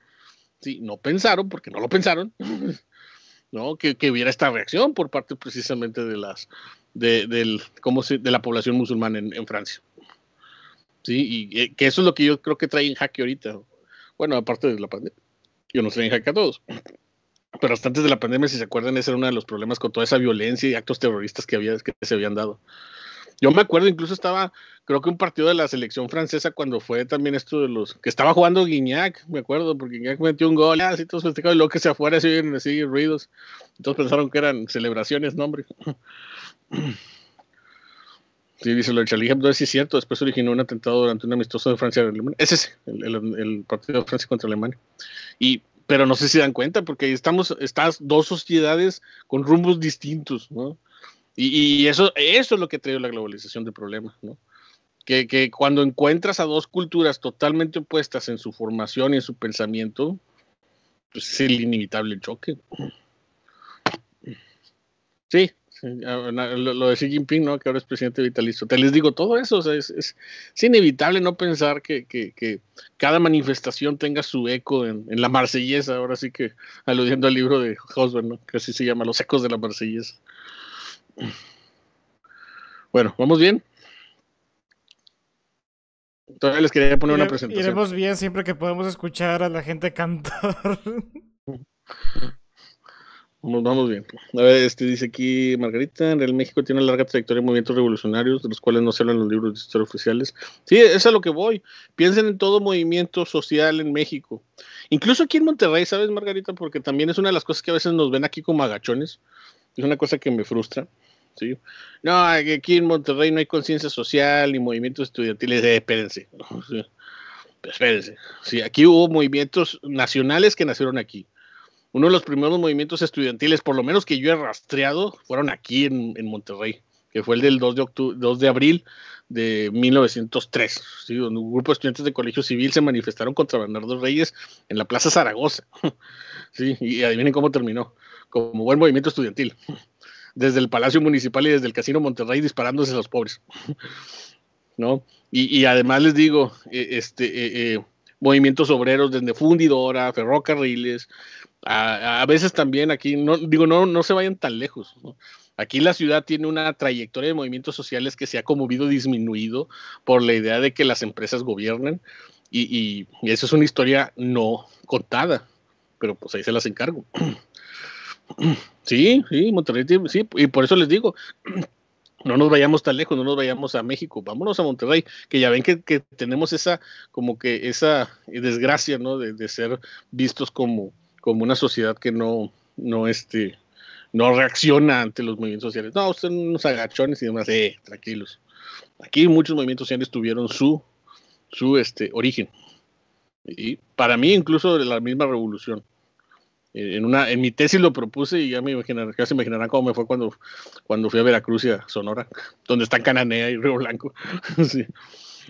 S1: sí, no pensaron porque no lo pensaron, ¿no? Que, hubiera esta reacción por parte precisamente de las, de, del, de la población musulmana en, Francia. Sí, y eh, que eso es lo que yo creo que trae en jaque ahorita. Bueno, aparte de la pandemia, yo no trae en jaque a todos. Pero hasta antes de la pandemia, si se acuerdan, ese era uno de los problemas con toda esa violencia y actos terroristas que, había, que se habían dado. Yo me acuerdo, incluso estaba, creo que un partido de la selección francesa cuando fue también esto de los que estaba jugando Guignac, me acuerdo, porque Guignac metió un gol, así todos festejados, y luego que se afuera así, así ruidos. todos pensaron que eran celebraciones, no, hombre. Sí, dice lo de Charlie Hebdo, es cierto. Después originó un atentado durante un amistoso de Francia Alemania. Ese es el partido de Francia contra Alemania. Y pero no sé si dan cuenta porque estamos, estas dos sociedades con rumbos distintos, ¿no? Y, eso, eso es lo que ha la globalización de problemas ¿no? Que, que, cuando encuentras a dos culturas totalmente opuestas en su formación y en su pensamiento, pues es el inevitable choque. Sí. Lo, de Xi Jinping, ¿no? Que ahora es presidente vitalista Te les digo todo eso. es, inevitable no pensar que, cada manifestación tenga su eco en, la marsellesa. Ahora sí que aludiendo al libro de Hosberg, Que así se llama, Los ecos de la marsellesa. Bueno, ¿vamos bien? Todavía les quería poner una presentación. Iremos
S4: bien siempre que podamos escuchar a la gente cantar
S1: vamos bien. A ver, este dice aquí Margarita, en el México tiene una larga trayectoria de movimientos revolucionarios, de los cuales no se hablan los libros de historia oficiales. Sí, es a lo que voy. Piensen en todo movimiento social en México. Incluso aquí en Monterrey, ¿sabes, Margarita? Porque también es una de las cosas que a veces nos ven aquí como agachones. Es una cosa que me frustra. ¿sí? No, aquí en Monterrey no hay conciencia social ni movimientos estudiantiles. Eh, espérense. espérense. Sí, aquí hubo movimientos nacionales que nacieron aquí uno de los primeros movimientos estudiantiles, por lo menos que yo he rastreado, fueron aquí en, Monterrey, que fue el del 2 de, 2 de abril de 1903. ¿sí? Un grupo de estudiantes de colegio civil se manifestaron contra Bernardo Reyes en la Plaza Zaragoza. Y adivinen cómo terminó, como buen movimiento estudiantil. Desde el Palacio Municipal y desde el Casino Monterrey disparándose a los pobres. Y, además les digo, e, este, e, e, movimientos obreros desde fundidora, ferrocarriles, a, veces también aquí, no, digo, no, no se vayan tan lejos. Aquí la ciudad tiene una trayectoria de movimientos sociales que se ha conmovido, disminuido por la idea de que las empresas gobiernen y, eso es una historia no contada, pero pues ahí se las encargo. Sí, sí, Monterrey, sí, y por eso les digo, no nos vayamos tan lejos, no nos vayamos a México, vámonos a Monterrey, que ya ven que, tenemos esa, como que esa desgracia, ¿no? De, de, ser vistos como, como una sociedad que no, no, este, no reacciona ante los movimientos sociales. No, son unos agachones y demás, eh, tranquilos. Aquí muchos movimientos sociales tuvieron su, su este, origen. Y para mí incluso la misma revolución. Eh, en, una, en mi tesis lo propuse y ya, me se imaginarán cómo me fue cuando, cuando fui a Veracruz y a Sonora, donde están Cananea y Río Blanco. sí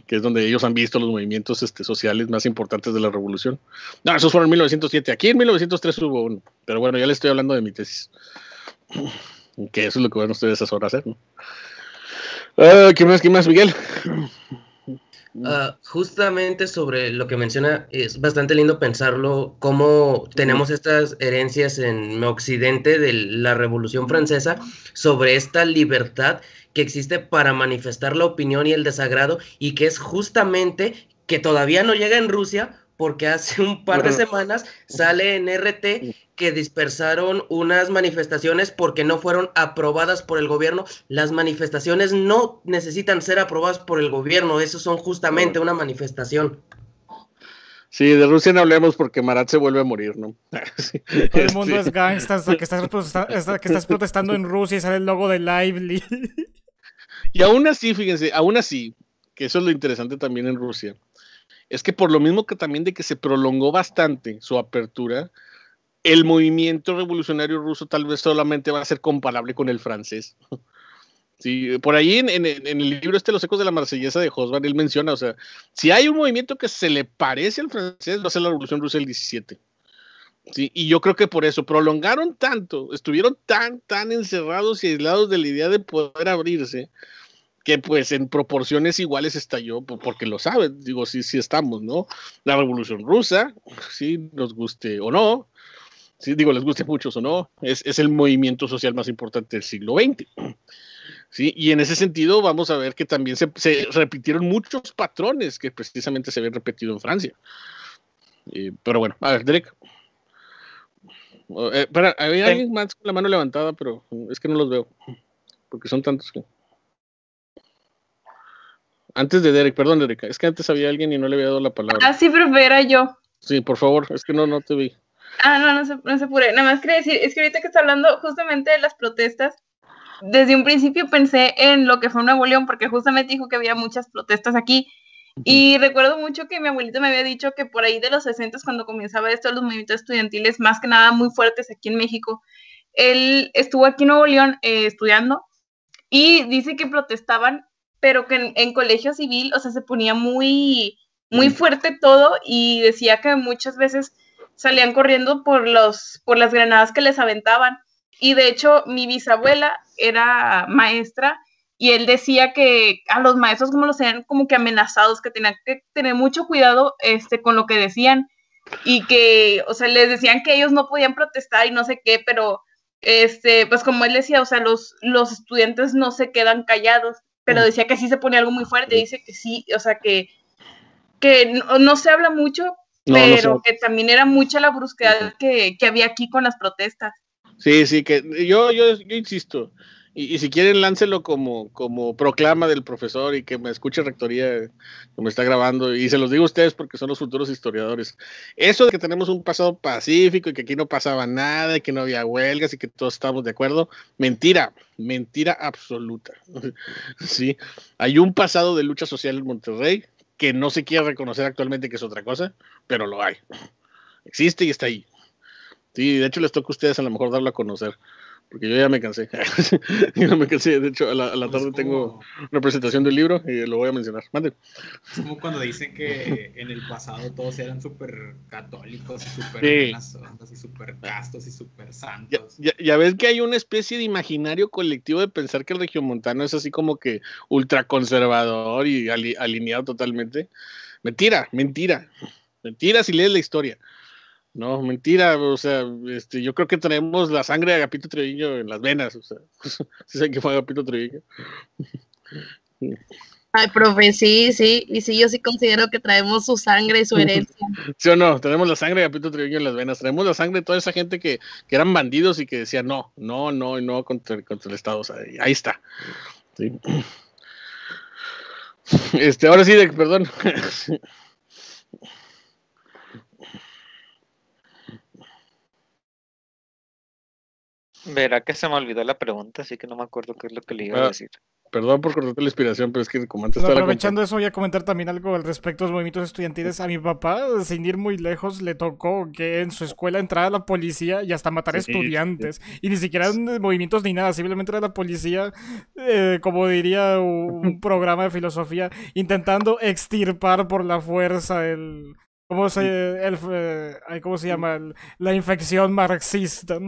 S1: que es donde ellos han visto los movimientos este, sociales más importantes de la revolución. No, esos fueron en 1907. Aquí en 1903 hubo uno. Pero bueno, ya le estoy hablando de mi tesis. Que eso es lo que van ustedes a hacer, ¿no? Eh, ¿Qué más? ¿Qué más, Miguel?
S6: Mm. Ah, justamente sobre lo que menciona, es bastante lindo pensarlo, cómo tenemos estas herencias en Occidente de la Revolución Francesa sobre esta libertad que existe para manifestar la opinión y el desagrado y que es justamente que todavía no llega en Rusia porque hace un par de semanas sale en RT que dispersaron unas manifestaciones porque no fueron aprobadas por el gobierno. Las manifestaciones no necesitan ser aprobadas por el gobierno, eso son justamente una manifestación.
S1: Sí, de Rusia no hablemos porque Marat se vuelve a morir, ¿no? Todo el mundo este. es
S4: gangsta que, estás protestando en Rusia y sale el logo de Lively. y aún así,
S1: fíjense, aún así, que eso es lo interesante también en Rusia es que por lo mismo que también de que se prolongó bastante su apertura, el movimiento revolucionario ruso tal vez solamente va a ser comparable con el francés. Sí, por ahí en, el libro este Los ecos de la marsellesa de Hosban, él menciona, o sea, si hay un movimiento que se le parece al francés, va a ser la Revolución Rusa del 17. Sí, y yo creo que por eso prolongaron tanto, estuvieron tan, tan encerrados y aislados de la idea de poder abrirse, que pues en proporciones iguales estalló, pues, porque lo saben, digo, sí, sí estamos, ¿no? La revolución rusa, sí, nos guste o no, sí, digo, les guste muchos o no, es, el movimiento social más importante del siglo XX. Sí, y en ese sentido vamos a ver que también se, repitieron muchos patrones que precisamente se habían repetido en Francia. Eh, pero bueno, a ver, Derek. Eh, para, había alguien más con la mano levantada, pero es que no los veo, porque son tantos que... Antes de Derek, perdón, Derek. Es que antes había alguien y no le había dado la palabra. Ah,
S8: sí, pero era yo.
S1: Sí, por favor, es que no, no te vi.
S8: Ah, no, no se, no se apure. Nada más quería decir, es que ahorita que está hablando justamente de las protestas, desde un principio pensé en lo que fue Nuevo León, porque justamente dijo que había muchas protestas aquí. Y recuerdo mucho que mi abuelito me había dicho que por ahí de los 60, cuando comenzaba esto, los movimientos estudiantiles, más que nada muy fuertes aquí en México, él estuvo aquí en Nuevo León eh, estudiando y dice que protestaban pero que en, colegio civil, o sea, se ponía muy, muy fuerte todo y decía que muchas veces salían corriendo por, los, por las granadas que les aventaban. Y de hecho, mi bisabuela era maestra y él decía que a los maestros como los tenían como que amenazados, que tenían que tener mucho cuidado este, con lo que decían y que, o sea, les decían que ellos no podían protestar y no sé qué, pero, este, pues como él decía, o sea, los, los estudiantes no se quedan callados pero decía que sí se pone algo muy fuerte, dice que sí, o sea, que, que no, se habla mucho, pero que también era mucha la brusquedad que, que, había aquí con las protestas.
S1: Sí, sí, que yo, yo, yo insisto, y, si quieren, láncelo como, como proclama del profesor y que me escuche Rectoría, que me está grabando. Y se los digo a ustedes porque son los futuros historiadores. Eso de que tenemos un pasado pacífico y que aquí no pasaba nada y que no había huelgas y que todos estábamos de acuerdo, mentira, mentira absoluta. sí, hay un pasado de lucha social en Monterrey que no se quiere reconocer actualmente que es otra cosa, pero lo hay. Existe y está ahí. Sí, de hecho les toca a ustedes a lo mejor darlo a conocer porque yo ya me cansé. me cansé. De hecho, a la, tarde tengo una presentación del libro y lo voy a mencionar. Mande.
S4: Es como cuando dicen que en el pasado todos eran súper católicos y súper sí. y súper castos y súper santos.
S1: Ya, ves que hay una especie de imaginario colectivo de pensar que el regiomontano es así como que ultraconservador y alineado totalmente. Mentira, mentira. Mentira si lees la historia. No, mentira, o sea, este, yo creo que tenemos la sangre de Agapito Treviño en las venas, o sea, si saben que fue Agapito Treviño.
S7: Ay, profe, sí, sí, y sí, yo sí considero que traemos su sangre y su herencia.
S1: sí o no, tenemos la sangre de Agapito Treviño en las venas, traemos la sangre de toda esa gente que, eran bandidos y que decían no, no, no, no contra, contra el Estado, o sea, ahí está. Este, ahora sí, de, perdón.
S5: Verá que se me olvidó la pregunta, así que no me acuerdo qué es lo que le iba a ah, decir.
S1: Perdón por cortarte la inspiración, pero es que como antes Aprovechando
S4: eso, voy a comentar también algo al respecto de los movimientos estudiantiles. A mi papá, sin ir muy lejos, le tocó que en su escuela entrara la policía y hasta matar estudiantes. Y ni siquiera movimientos ni nada, simplemente era la policía, eh, como diría un programa de filosofía, intentando extirpar por la fuerza el, ¿Cómo se, el, eh, ¿cómo se llama? la infección marxista.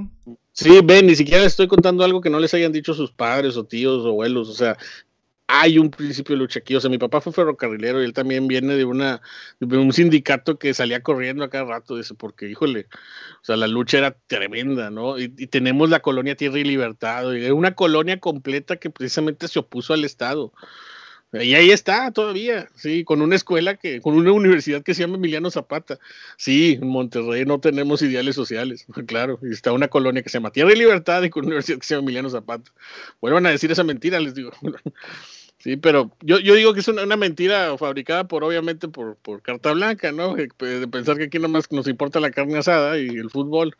S1: Sí, ven. ni siquiera estoy contando algo que no les hayan dicho sus padres o tíos o abuelos. O sea, hay un principio de lucha aquí. O sea, mi papá fue ferrocarrilero y él también viene de, una, un sindicato que salía corriendo a cada rato. Dice, porque, híjole, o sea, la lucha era tremenda, ¿no? Y, tenemos la colonia Tierra y Libertad. una colonia completa que precisamente se opuso al Estado. Y ahí está todavía, sí, con una escuela que, con una universidad que se llama Emiliano Zapata. Sí, en Monterrey no tenemos ideales sociales, claro. Y está una colonia que se llama Tierra y Libertad y con una universidad que se llama Emiliano Zapata. Vuelvan a decir esa mentira, les digo. Sí, pero yo, digo que es una, mentira fabricada por, obviamente, por, carta blanca, ¿no? Pues, de pensar que aquí nomás nos importa la carne asada y el fútbol.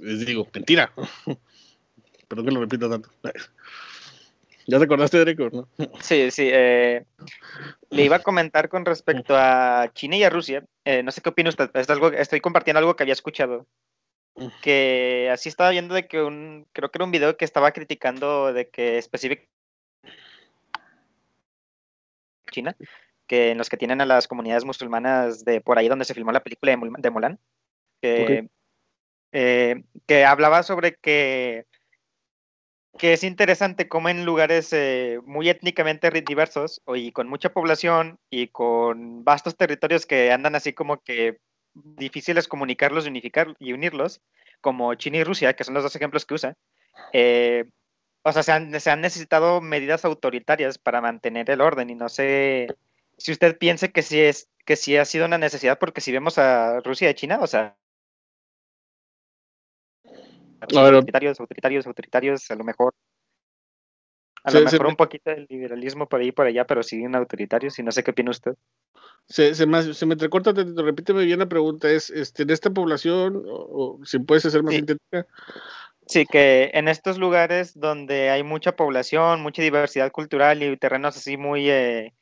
S1: Les digo, mentira. Perdón que lo repita tanto. Ya te acordaste de ¿no?
S5: Sí, sí. Eh, le iba a comentar con respecto a China y a Rusia. Eh, no sé qué opina usted. estoy compartiendo algo que había escuchado. Que así estaba viendo de que un. Creo que era un video que estaba criticando de que específicamente. China, que en los que tienen a las comunidades musulmanas de por ahí donde se filmó la película de, Molán. Mulan. Eh, que hablaba sobre que que es interesante cómo en lugares eh, muy étnicamente diversos y con mucha población y con vastos territorios que andan así como que difíciles comunicarlos y, unificar, y unirlos, como China y Rusia, que son los dos ejemplos que usa, eh, o sea, se han, necesitado medidas autoritarias para mantener el orden y no sé si usted piense que si es, que sí ha sido una necesidad, porque si vemos a Rusia y China, o sea,
S3: autoritarios,
S5: autoritarios, autoritarios, a lo mejor. A lo mejor un poquito de liberalismo por ahí por allá,
S1: pero siguen autoritarios y no sé qué opina usted. Se, se, me, se me repíteme bien la pregunta, es este, en esta población, o, si puedes hacer más sí. Sí, que
S5: en estos lugares donde hay mucha población, mucha diversidad cultural y terrenos así muy, eh,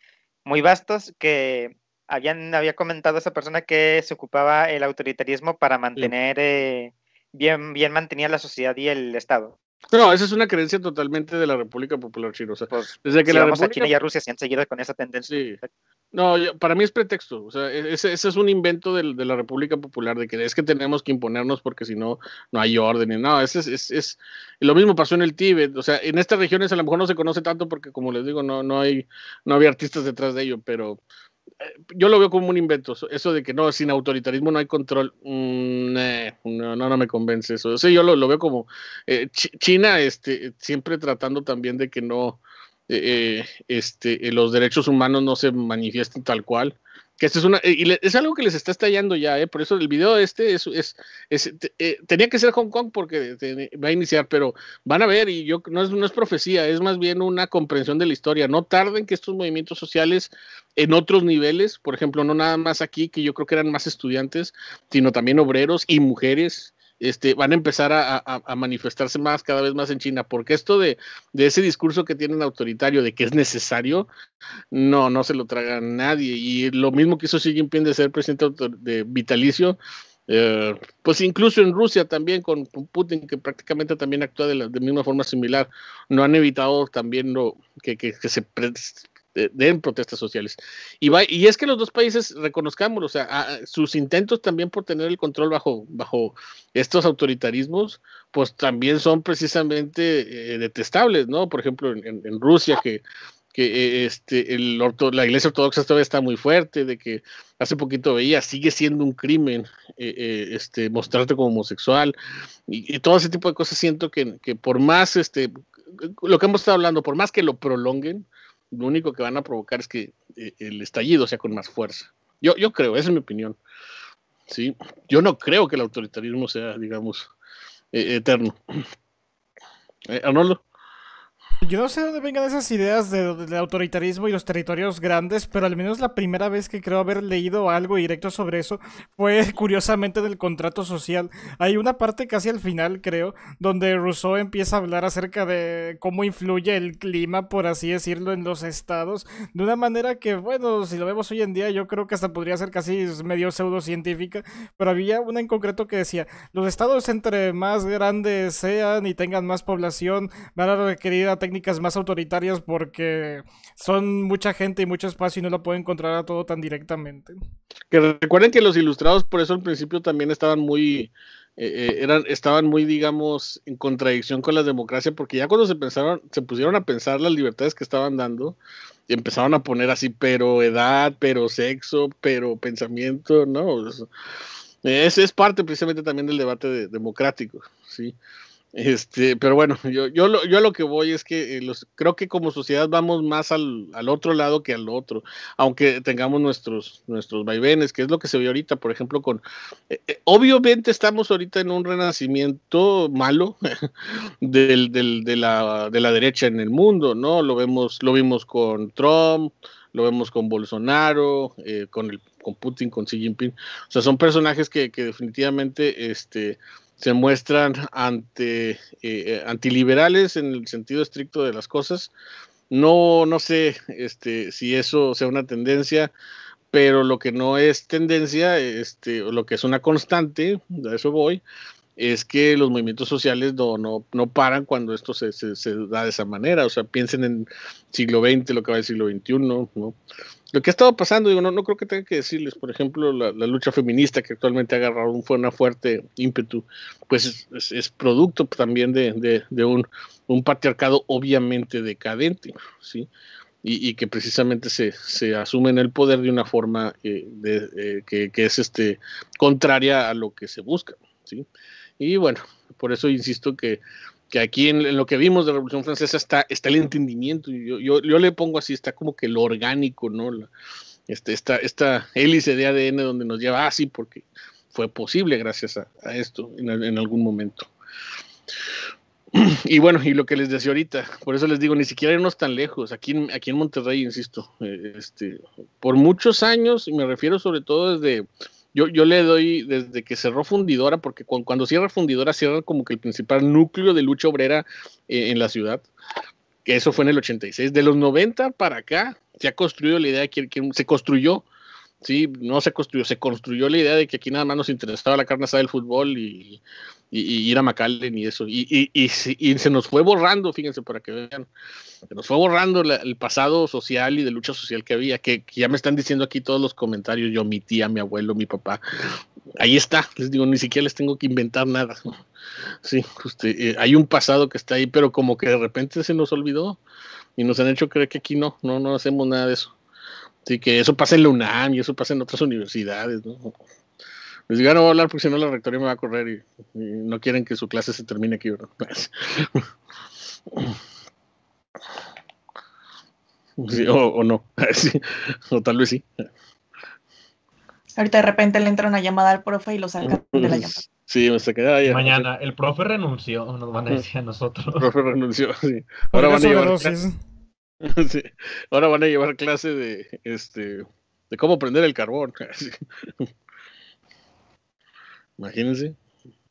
S5: muy vastos, que habían, había comentado esa persona que se ocupaba el autoritarismo para mantener eh, bien, bien la sociedad y el
S1: Estado. No, esa es una creencia totalmente de la República Popular China. O sea, pues, desde que si la vamos República... China y Rusia se han seguido con esa tendencia. No, para mí es pretexto. O sea, e, ese, es un invento de, la República Popular, de que es que tenemos que imponernos porque si no, no hay orden. No, ese es, es, es, lo mismo pasó en el Tíbet. O sea, en estas regiones a lo mejor no se conoce tanto porque, como les digo, no, no, hay, no había artistas detrás de ello, pero eh, yo lo veo como un invento. Eso de que no, sin autoritarismo no hay control. Mm, eh, no, no, me convence eso. yo lo, lo veo como eh, China este, siempre tratando también de que no este, los derechos humanos no se manifiesten tal cual. Que esto es una, y es algo que les está estallando ya, eh, por eso el video este es, es, eh, tenía que ser Hong Kong porque va a iniciar, pero van a ver, y yo no es, no es profecía, es más bien una comprensión de la historia. No tarden que estos movimientos sociales en otros niveles, por ejemplo, no nada más aquí, que yo creo que eran más estudiantes, sino también obreros y mujeres este, van a empezar a, manifestarse más cada vez más en China, porque esto de, ese discurso que tienen autoritario de que es necesario, no, no se lo traga nadie. Y lo mismo que hizo Xi Jinping de ser presidente de vitalicio, eh, pues incluso en Rusia también con, Putin, que prácticamente también actúa de la misma forma similar, no han evitado también lo, que, se den protestas sociales. Y, va, y es que los dos países, reconozcámoslo o sea, sus intentos también por tener el control bajo, bajo estos autoritarismos, pues también son precisamente eh, detestables, ¿no? Por ejemplo, en, Rusia, que, eh, este, el la iglesia ortodoxa todavía está muy fuerte, de que hace poquito veía, sigue siendo un crimen eh, este, mostrarte como homosexual, y, todo ese tipo de cosas siento que, que por más, este, lo que hemos estado hablando, por más que lo prolonguen, lo único que van a provocar es que eh, el estallido sea con más fuerza. Yo, yo creo, esa es mi opinión. ¿sí? Yo no creo que el autoritarismo sea, digamos, eh, eterno.
S4: Eh, Arnoldo. Yo no sé dónde vengan esas ideas del de autoritarismo y los territorios grandes, pero al menos la primera vez que creo haber leído algo directo sobre eso fue curiosamente del contrato social. Hay una parte casi al final, creo, donde Rousseau empieza a hablar acerca de cómo influye el clima, por así decirlo, en los estados, de una manera que, bueno, si lo vemos hoy en día, yo creo que hasta podría ser casi medio pseudocientífica, pero había una en concreto que decía, los estados entre más grandes sean y tengan más población, van a requerir a técnicas más autoritarias porque son mucha gente y mucho espacio y no lo pueden encontrar a todo tan directamente.
S1: Que recuerden que los ilustrados por eso al principio también estaban muy, eh, eh, eran, estaban muy, digamos, en contradicción con la democracia porque ya cuando se pensaron, se pusieron a pensar las libertades que estaban dando y empezaron a poner así, pero edad, pero sexo, pero pensamiento, ¿no? ese es parte precisamente también del debate democrático, ¿sí? sí este, pero bueno, yo, yo, lo, yo lo que voy es que eh, los, creo que como sociedad vamos más al, otro lado que al otro, aunque tengamos nuestros, nuestros vaivenes, que es lo que se ve ahorita, por ejemplo, con... Eh, eh, obviamente estamos ahorita en un renacimiento malo del, del, de, la, de la derecha en el mundo, ¿no? Lo, vemos, lo vimos con Trump, lo vemos con Bolsonaro, con, el, con Putin, con Xi Jinping. O sea, son personajes que, que definitivamente... Este, se muestran ante eh, eh, antiliberales en el sentido estricto de las cosas. No, no sé este, si eso sea una tendencia, pero lo que no es tendencia, este, lo que es una constante, a eso voy, es que los movimientos sociales no, no, paran cuando esto se, se, da de esa manera. O sea, piensen en siglo XX, lo que va del siglo XXI, ¿no? Lo que ha estado pasando, digo, no, creo que tenga que decirles, por ejemplo, la, lucha feminista que actualmente ha agarrado un, fue una fuerte ímpetu, pues es, producto también de, un, patriarcado obviamente decadente, ¿sí? Y, que precisamente se, se, asume en el poder de una forma eh, eh, que, es este, contraria a lo que se busca, ¿sí? Y bueno, por eso insisto que, aquí en, lo que vimos de la Revolución Francesa está, está el entendimiento. Yo, yo, yo le pongo así, está como que lo orgánico, ¿no? este, esta, hélice de ADN donde nos lleva así, ah, porque fue posible gracias a, esto en, algún momento. Y bueno, y lo que les decía ahorita, por eso les digo, ni siquiera irnos tan lejos, aquí en, aquí en Monterrey, insisto, eh, este, por muchos años, y me refiero sobre todo desde yo, le doy desde que cerró Fundidora, porque cuando, cierra Fundidora, cierra como que el principal núcleo de lucha obrera eh, en la ciudad, que eso fue en el 86. De los 90 para acá se ha construido la idea de que, se construyó sí, no se construyó, se construyó la idea de que aquí nada más nos interesaba la carne asada del fútbol y, y, ir a McAllen y eso. Y, y, se nos fue borrando, fíjense, para que vean, se nos fue borrando el pasado social y de lucha social que había, que, ya me están diciendo aquí todos los comentarios, yo, mi tía, mi abuelo, mi papá. Ahí está, les digo, ni siquiera les tengo que inventar nada. Sí, usted, eh, hay un pasado que está ahí, pero como que de repente se nos olvidó y nos han hecho creer que aquí no, no, no hacemos nada de eso. Así que eso pasa en la UNAM y eso pasa en otras universidades, ¿no? Les pues ya no voy a hablar porque si no la rectoría me va a correr y, no quieren que su clase se termine aquí, ¿verdad? Sí, o, no, o tal vez sí.
S8: Ahorita de repente le entra una llamada
S1: al profe y lo saca de la llamada. Sí, me se queda ahí. Mañana, el profe renunció, nos van a mm. decir a nosotros. El profe renunció, sí. Ahora van a llevar clase, Ahora van a llevar clase de este de cómo prender el carbón. Sí. Imagínense.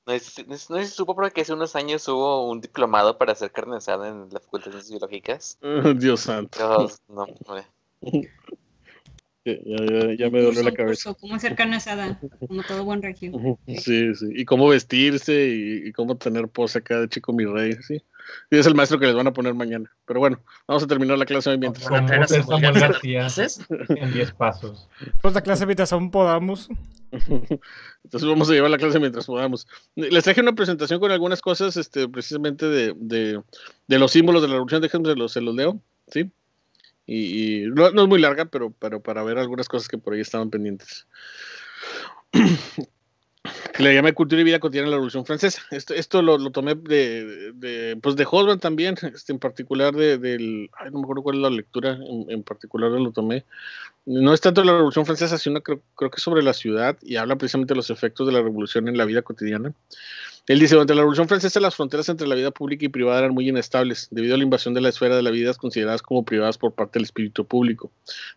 S2: No, no, no supo porque hace unos años hubo un diplomado para hacer carne asada en las facultades biológicas.
S1: Dios santo.
S2: no,
S1: Ya, ya, ya, me duele la cabeza.
S8: ¿Cómo hacer carne asada? Como todo buen regio.
S1: Sí, sí. Y cómo vestirse y, y cómo tener pose acá de chico mi rey, sí. Y es el maestro que les van a poner mañana. Pero bueno, vamos a terminar la clase hoy mientras. en 10 pasos.
S4: Pues la clase mientras aún podamos. Entonces
S1: vamos a llevar la clase mientras podamos. Les traje una presentación con algunas cosas este, precisamente de, los símbolos de la revolución. Déjenme, se los, se leo. ¿sí? Y, no, es muy larga, pero, pero para ver algunas cosas que por ahí estaban pendientes. Le llamé Cultura y Vida Cotidiana de la Revolución Francesa. Esto, lo, tomé de, de, pues de también, este, en particular de, del... Ay, no me acuerdo cuál es la lectura, en, en, particular lo tomé. No es tanto de la Revolución Francesa, sino creo, creo que sobre la ciudad y habla precisamente de los efectos de la revolución en la vida cotidiana. Él dice, durante la Revolución Francesa las fronteras entre la vida pública y privada eran muy inestables, debido a la invasión de la esfera de la vida consideradas como privadas por parte del espíritu público,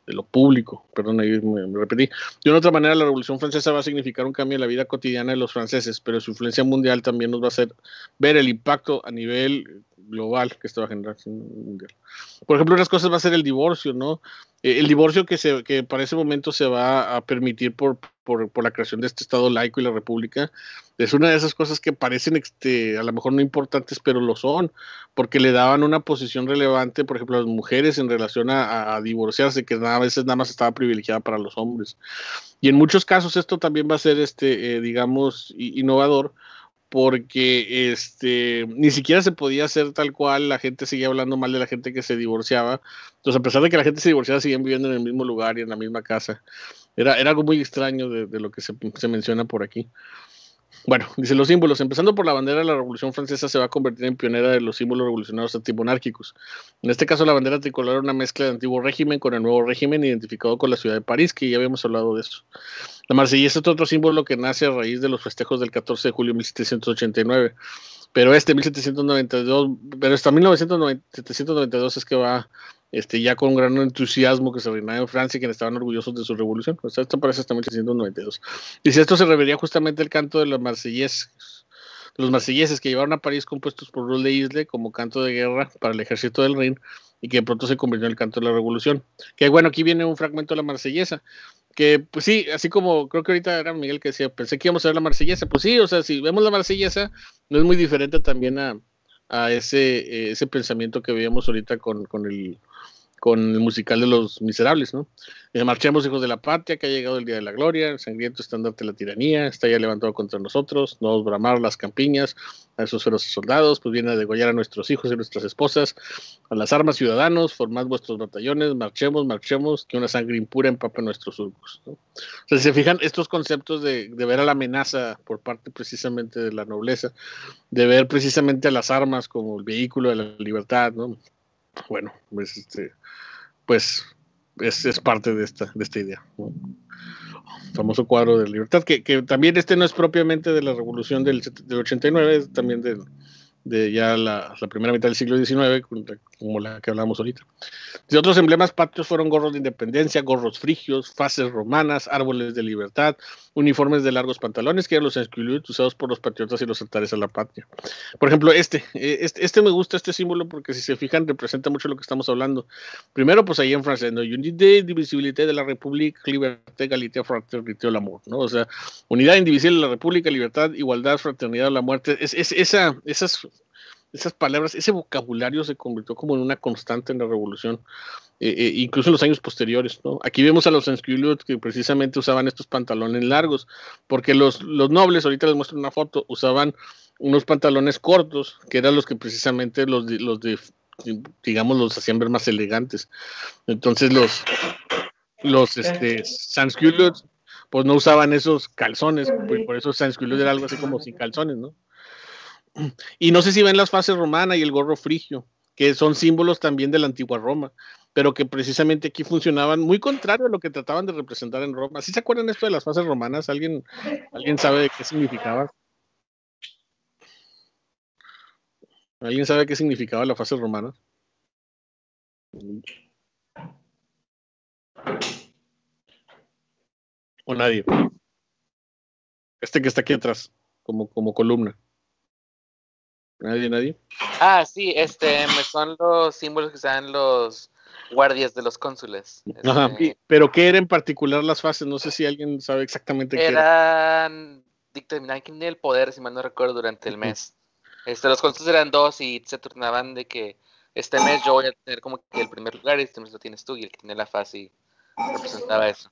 S1: de lo público, perdón, ahí me, repetí. De una otra manera, la Revolución Francesa va a significar un cambio en la vida cotidiana de los franceses, pero su influencia mundial también nos va a hacer ver el impacto a nivel global que esto va a generar. Por ejemplo, unas cosas va a ser el divorcio, ¿no? Eh, el divorcio que, se, para ese momento se va a permitir por, la creación de este Estado laico y la República, es una de esas cosas que parecen este, a lo mejor no importantes, pero lo son, porque le daban una posición relevante, por ejemplo, a las mujeres en relación a, divorciarse, que a veces nada más estaba privilegiada para los hombres. Y en muchos casos esto también va a ser, este, eh, digamos, innovador, porque este, ni siquiera se podía hacer tal cual, la gente seguía hablando mal de la gente que se divorciaba. Entonces, a pesar de que la gente se divorciaba, seguían viviendo en el mismo lugar y en la misma casa. Era, era algo muy extraño de, lo que se, menciona por aquí. Bueno, dice los símbolos. Empezando por la bandera, de la Revolución Francesa se va a convertir en pionera de los símbolos revolucionarios antimonárquicos. En este caso, la bandera tricolor era una mezcla de antiguo régimen con el nuevo régimen identificado con la ciudad de París, que ya habíamos hablado de eso. La marsellesa es este otro símbolo que nace a raíz de los festejos del 14 de julio de 1789. Pero este 1792, pero hasta 1992 es que va este, ya con un gran entusiasmo que se reinaba en Francia y que estaban orgullosos de su revolución. O sea, esto parece hasta 1792. Y si esto se revería justamente el canto de los marselleses, los marsilleses que llevaron a París compuestos por Rule de Isle como canto de guerra para el ejército del rey y que de pronto se convirtió en el canto de la revolución. Que bueno, aquí viene un fragmento de la marsellesa, que pues sí, así como creo que ahorita era Miguel que decía, pensé que íbamos a ver la marsellesa, pues sí, o sea, si vemos la marsellesa, no es muy diferente también a, ese, eh, ese pensamiento que veíamos ahorita con, con el con el musical de los miserables, ¿no? Eh, marchemos, hijos de la patria, que ha llegado el día de la gloria, el sangriento estandarte de la tiranía, está ya levantado contra nosotros, no nos bramar las campiñas, a esos feroces soldados, pues viene a degollar a nuestros hijos y nuestras esposas, a las armas ciudadanos, formad vuestros batallones, marchemos, marchemos, que una sangre impura empape nuestros surcos. O sea, si se fijan, estos conceptos de ver a la amenaza por parte precisamente de la nobleza, de ver precisamente a las armas como el vehículo de la libertad, ¿no? bueno, pues, este, pues es, parte de esta, de esta idea. Famoso cuadro de libertad, que, también este no es propiamente de la revolución del, del 89, es también del, de ya la, primera mitad del siglo XIX, como la que hablamos ahorita. De otros emblemas patrios fueron gorros de independencia, gorros frigios, fases romanas, árboles de libertad, uniformes de largos pantalones, que eran los escudos usados por los patriotas y los altares a la patria. Por ejemplo, este, eh, este, este, me gusta este símbolo porque si se fijan representa mucho lo que estamos hablando. Primero, pues ahí en francés, ¿no? Unité, divisibilité de la República, liberté, galité fraternité, el amor, ¿no? O sea, unidad indivisible de la República, libertad, igualdad, fraternidad, o la muerte. es esa, esas esas palabras, ese vocabulario se convirtió como en una constante en la revolución, eh, eh, incluso en los años posteriores. ¿no? Aquí vemos a los sansculottes que precisamente usaban estos pantalones largos, porque los, nobles, ahorita les muestro una foto, usaban unos pantalones cortos, que eran los que precisamente los de, los de digamos, los hacían ver más elegantes. Entonces los, los este, pues no usaban esos calzones, pues, por eso sans-culottes era algo así como sin calzones, ¿no? Y no sé si ven las fases romana y el gorro frigio, que son símbolos también de la antigua Roma, pero que precisamente aquí funcionaban muy contrario a lo que trataban de representar en Roma. ¿Sí se acuerdan esto de las fases romanas? ¿Alguien, ¿alguien sabe de qué significaba? ¿Alguien sabe qué significaba la fase romana? ¿O nadie? Este que está aquí atrás, como, como columna. Nadie, nadie.
S2: Ah, sí, este, son los símbolos que dan los guardias de los cónsules.
S1: Este, pero ¿qué eran en particular las fases? No sé si alguien sabe exactamente
S2: eran, qué Eran el poder, si mal no recuerdo, durante el mes. Este, los cónsules eran dos y se turnaban de que este mes yo voy a tener como que el primer lugar y este mes lo tienes tú y el que tiene la fase y representaba eso.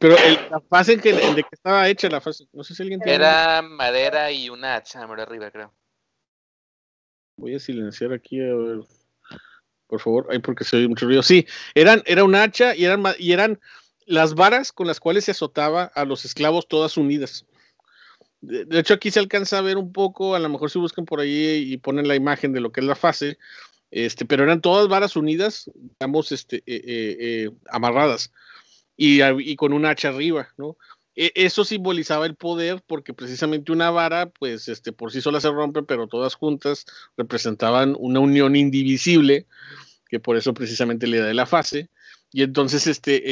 S1: Pero el, la fase en que, de que estaba hecha la fase, no sé si alguien tiene... Era
S2: madera y una hacha, arriba, creo.
S1: Voy a silenciar aquí, Por favor, ay, porque se oye mucho ruido. Sí, eran, era un hacha y eran, y eran las varas con las cuales se azotaba a los esclavos todas unidas. De, hecho, aquí se alcanza a ver un poco, a lo mejor si buscan por ahí y ponen la imagen de lo que es la fase, este, pero eran todas varas unidas, digamos, este, eh, eh, eh, amarradas y, y, con un hacha arriba, ¿no? E, eso simbolizaba el poder porque precisamente una vara, pues este, por sí sola se rompe, pero todas juntas representaban una unión indivisible, que por eso precisamente le da la fase. Y entonces este, eh,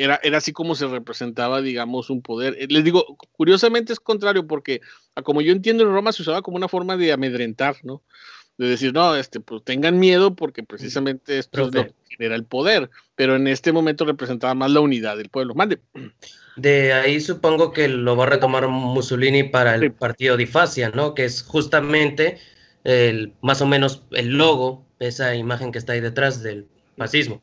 S1: eh, era, era así como se representaba, digamos, un poder. Eh, les digo, curiosamente es contrario porque, como yo entiendo, en Roma se usaba como una forma de amedrentar, ¿no? de decir, no, este, pues tengan miedo porque precisamente esto es lo que genera el poder, pero en este momento representaba más la unidad del pueblo. Mande. De ahí supongo que lo va a retomar
S6: Mussolini para el partido de ¿no? Que es justamente el, más o menos el logo, esa imagen que está ahí detrás del fascismo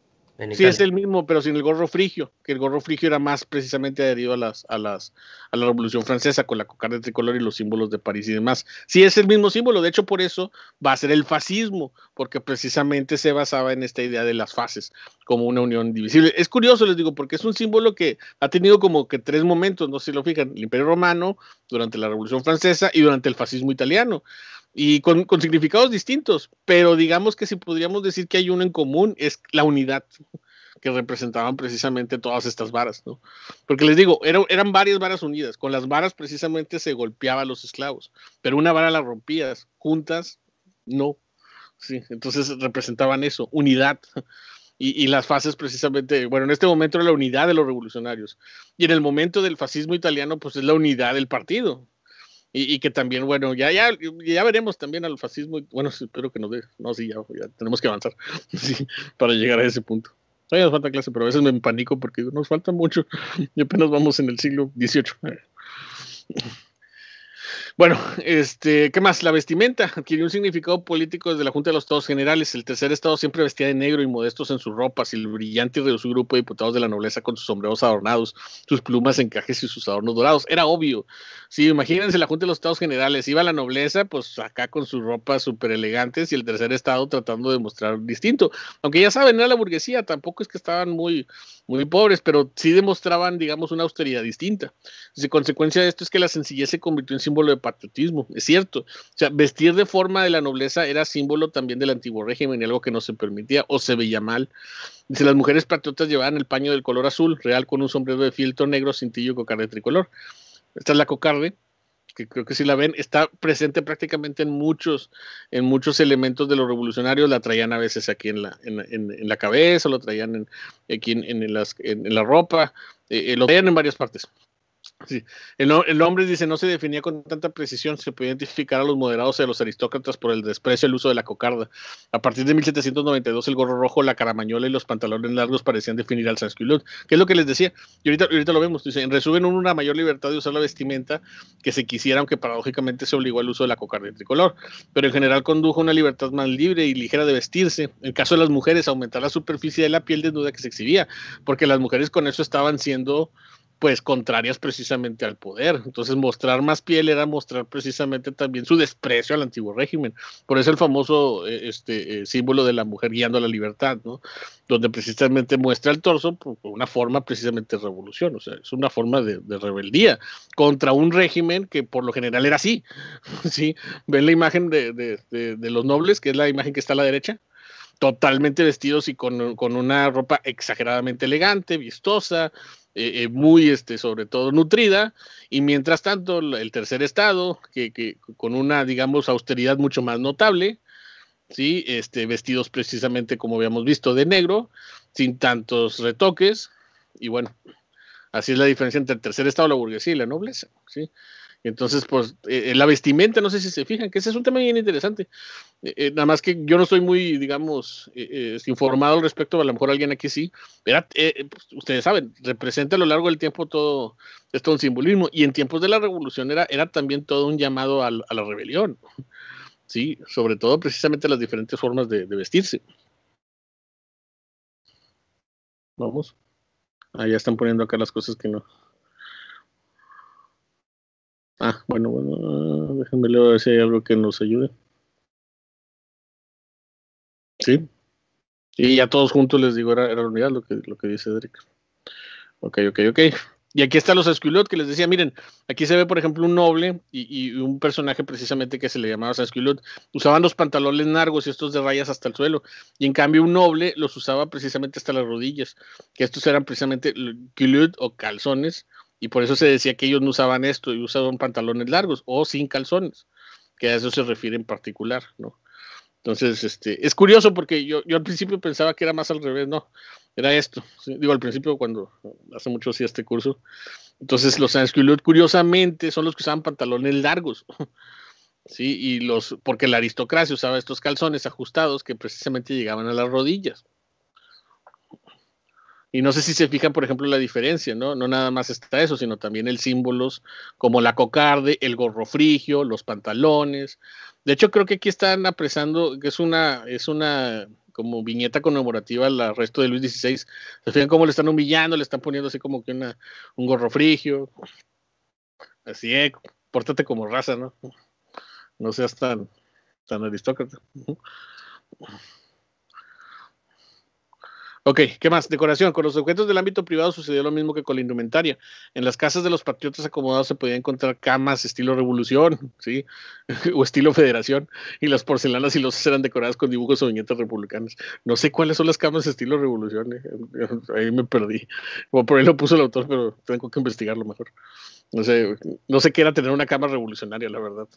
S6: sí, es
S1: el mismo, pero sin el gorro frigio, que el gorro frigio era más precisamente adherido a las, a las, a la Revolución Francesa, con la de tricolor y los símbolos de París y demás. Sí, es el mismo símbolo, de hecho, por eso va a ser el fascismo, porque precisamente se basaba en esta idea de las fases, como una unión divisible. Es curioso, les digo, porque es un símbolo que ha tenido como que tres momentos, no sé si lo fijan, el Imperio Romano, durante la Revolución Francesa y durante el fascismo italiano y con, significados distintos, pero digamos que si podríamos decir que hay uno en común, es la unidad que representaban precisamente todas estas varas, ¿no? Porque les digo, eran varias varas unidas, con las varas precisamente se golpeaba a los esclavos, pero una vara la rompías, juntas, no. Sí, entonces representaban eso, unidad. Y, y, las fases precisamente, bueno, en este momento era la unidad de los revolucionarios, y en el momento del fascismo italiano, pues es la unidad del partido, y, que también, bueno, ya, ya, veremos también al fascismo. bueno, espero que nos dé. No, sí, ya, tenemos que avanzar para llegar a ese punto. Todavía nos falta clase, pero a veces me empanico porque nos falta mucho y apenas vamos en el siglo XVIII. Bueno, este, ¿qué más? La vestimenta adquirió un significado político desde la Junta de los Estados Generales. El tercer estado siempre vestía de negro y modestos en sus ropas, y el brillante de su grupo de diputados de la nobleza con sus sombreros adornados, sus plumas, encajes y sus adornos dorados. Era obvio. Sí, imagínense la Junta de los Estados Generales. Iba la nobleza, pues acá con sus ropas súper elegantes, y el tercer estado tratando de mostrar distinto. Aunque ya saben, era la burguesía, tampoco es que estaban muy muy pobres, pero sí demostraban, digamos, una austeridad distinta. Entonces, consecuencia de esto es que la sencillez se convirtió en símbolo de patriotismo, es cierto. O sea, vestir de forma de la nobleza era símbolo también del antiguo régimen, algo que no se permitía o se veía mal. Dice, las mujeres patriotas llevaban el paño del color azul, real con un sombrero de fieltro negro, cintillo y cocarde tricolor. Esta es la cocarde, que creo que si la ven, está presente prácticamente en muchos, en muchos elementos de los revolucionarios, la traían a veces aquí en la, en, la cabeza, lo traían en, aquí en, las, en, la ropa, eh, eh, lo traían en varias partes. Sí. El, hombre dice, no se definía con tanta precisión, se podía identificar a los moderados y a los aristócratas por el desprecio al uso de la cocarda. A partir de 1792 el gorro rojo, la caramañola y los pantalones largos parecían definir al sansculot, ¿Qué es lo que les decía. Y ahorita, ahorita lo vemos, dice, en resumen, una mayor libertad de usar la vestimenta que se quisiera, aunque paradójicamente se obligó al uso de la cocarda de tricolor, pero en general condujo a una libertad más libre y ligera de vestirse. En caso de las mujeres, aumentar la superficie de la piel desnuda que se exhibía, porque las mujeres con eso estaban siendo pues contrarias precisamente al poder. Entonces mostrar más piel era mostrar precisamente también su desprecio al antiguo régimen. Por eso el famoso eh, este, eh, símbolo de la mujer guiando a la libertad, Donde precisamente muestra el torso por una forma precisamente de revolución, o sea, es una forma de, rebeldía contra un régimen que por lo general era así, ¿sí? Ven la imagen de, los nobles, que es la imagen que está a la derecha, totalmente vestidos y con, con, una ropa exageradamente elegante, vistosa, eh, eh, muy, este, sobre todo, nutrida, y mientras tanto el tercer estado, que, que con una, digamos, austeridad mucho más notable, ¿sí? este, vestidos precisamente como habíamos visto de negro, sin tantos retoques, y bueno, así es la diferencia entre el tercer estado, la burguesía y la nobleza. ¿sí? Entonces, pues, e, e, la vestimenta, no sé si se fijan, que ese es un tema bien interesante. E, nada más que yo no soy muy, digamos, informado al respecto, a lo mejor alguien aquí sí. Era, pues, ustedes saben, representa a lo largo del tiempo todo, es un simbolismo. Y en tiempos de la revolución era, era también todo un llamado a, la rebelión, ¿sí? Sobre todo precisamente las diferentes formas de, vestirse. Vamos. ahí ya están poniendo acá las cosas que no. Ah, bueno, bueno, ah, déjenme leer ver si hay algo que nos ayude. Sí. Y ya todos juntos les digo, era, unidad lo que, lo que dice Derek. Ok, ok, ok. Y aquí están los Esquilot que les decía, miren, aquí se ve, por ejemplo, un noble y, un personaje precisamente que se le llamaba Esquilot. Usaban los pantalones largos y estos de rayas hasta el suelo. Y en cambio, un noble los usaba precisamente hasta las rodillas, que estos eran precisamente culut o calzones y por eso se decía que ellos no usaban esto y usaban pantalones largos o sin calzones, que a eso se refiere en particular, ¿no? Entonces, este, es curioso porque yo, yo al principio pensaba que era más al revés, no, era esto. Digo, al principio cuando hace mucho hacía este curso. Entonces, los Sanskrit, curiosamente, son los que usaban pantalones largos. Sí, y los, porque la aristocracia usaba estos calzones ajustados que precisamente llegaban a las rodillas. Y no sé si se fijan, por ejemplo, la diferencia, ¿no? No nada más está eso, sino también el símbolos como la cocarde, el gorro frigio, los pantalones. De hecho, creo que aquí están apresando, que es una, es una como viñeta conmemorativa al arresto de Luis XVI. Se fijan cómo le están humillando, le están poniendo así como que una, un gorro frigio. Así es, eh, pórtate como raza, ¿no? No seas tan, tan aristócrata. Ok, ¿qué más? Decoración. Con los objetos del ámbito privado sucedió lo mismo que con la indumentaria. En las casas de los patriotas acomodados se podía encontrar camas estilo revolución, ¿sí? o estilo federación, y las porcelanas y los eran decoradas con dibujos o viñetas republicanas. No sé cuáles son las camas estilo revolución, eh, eh, ahí me perdí. Bueno, por ahí lo puso el autor, pero tengo que investigarlo mejor. No sé, no sé qué era tener una cama revolucionaria, la verdad.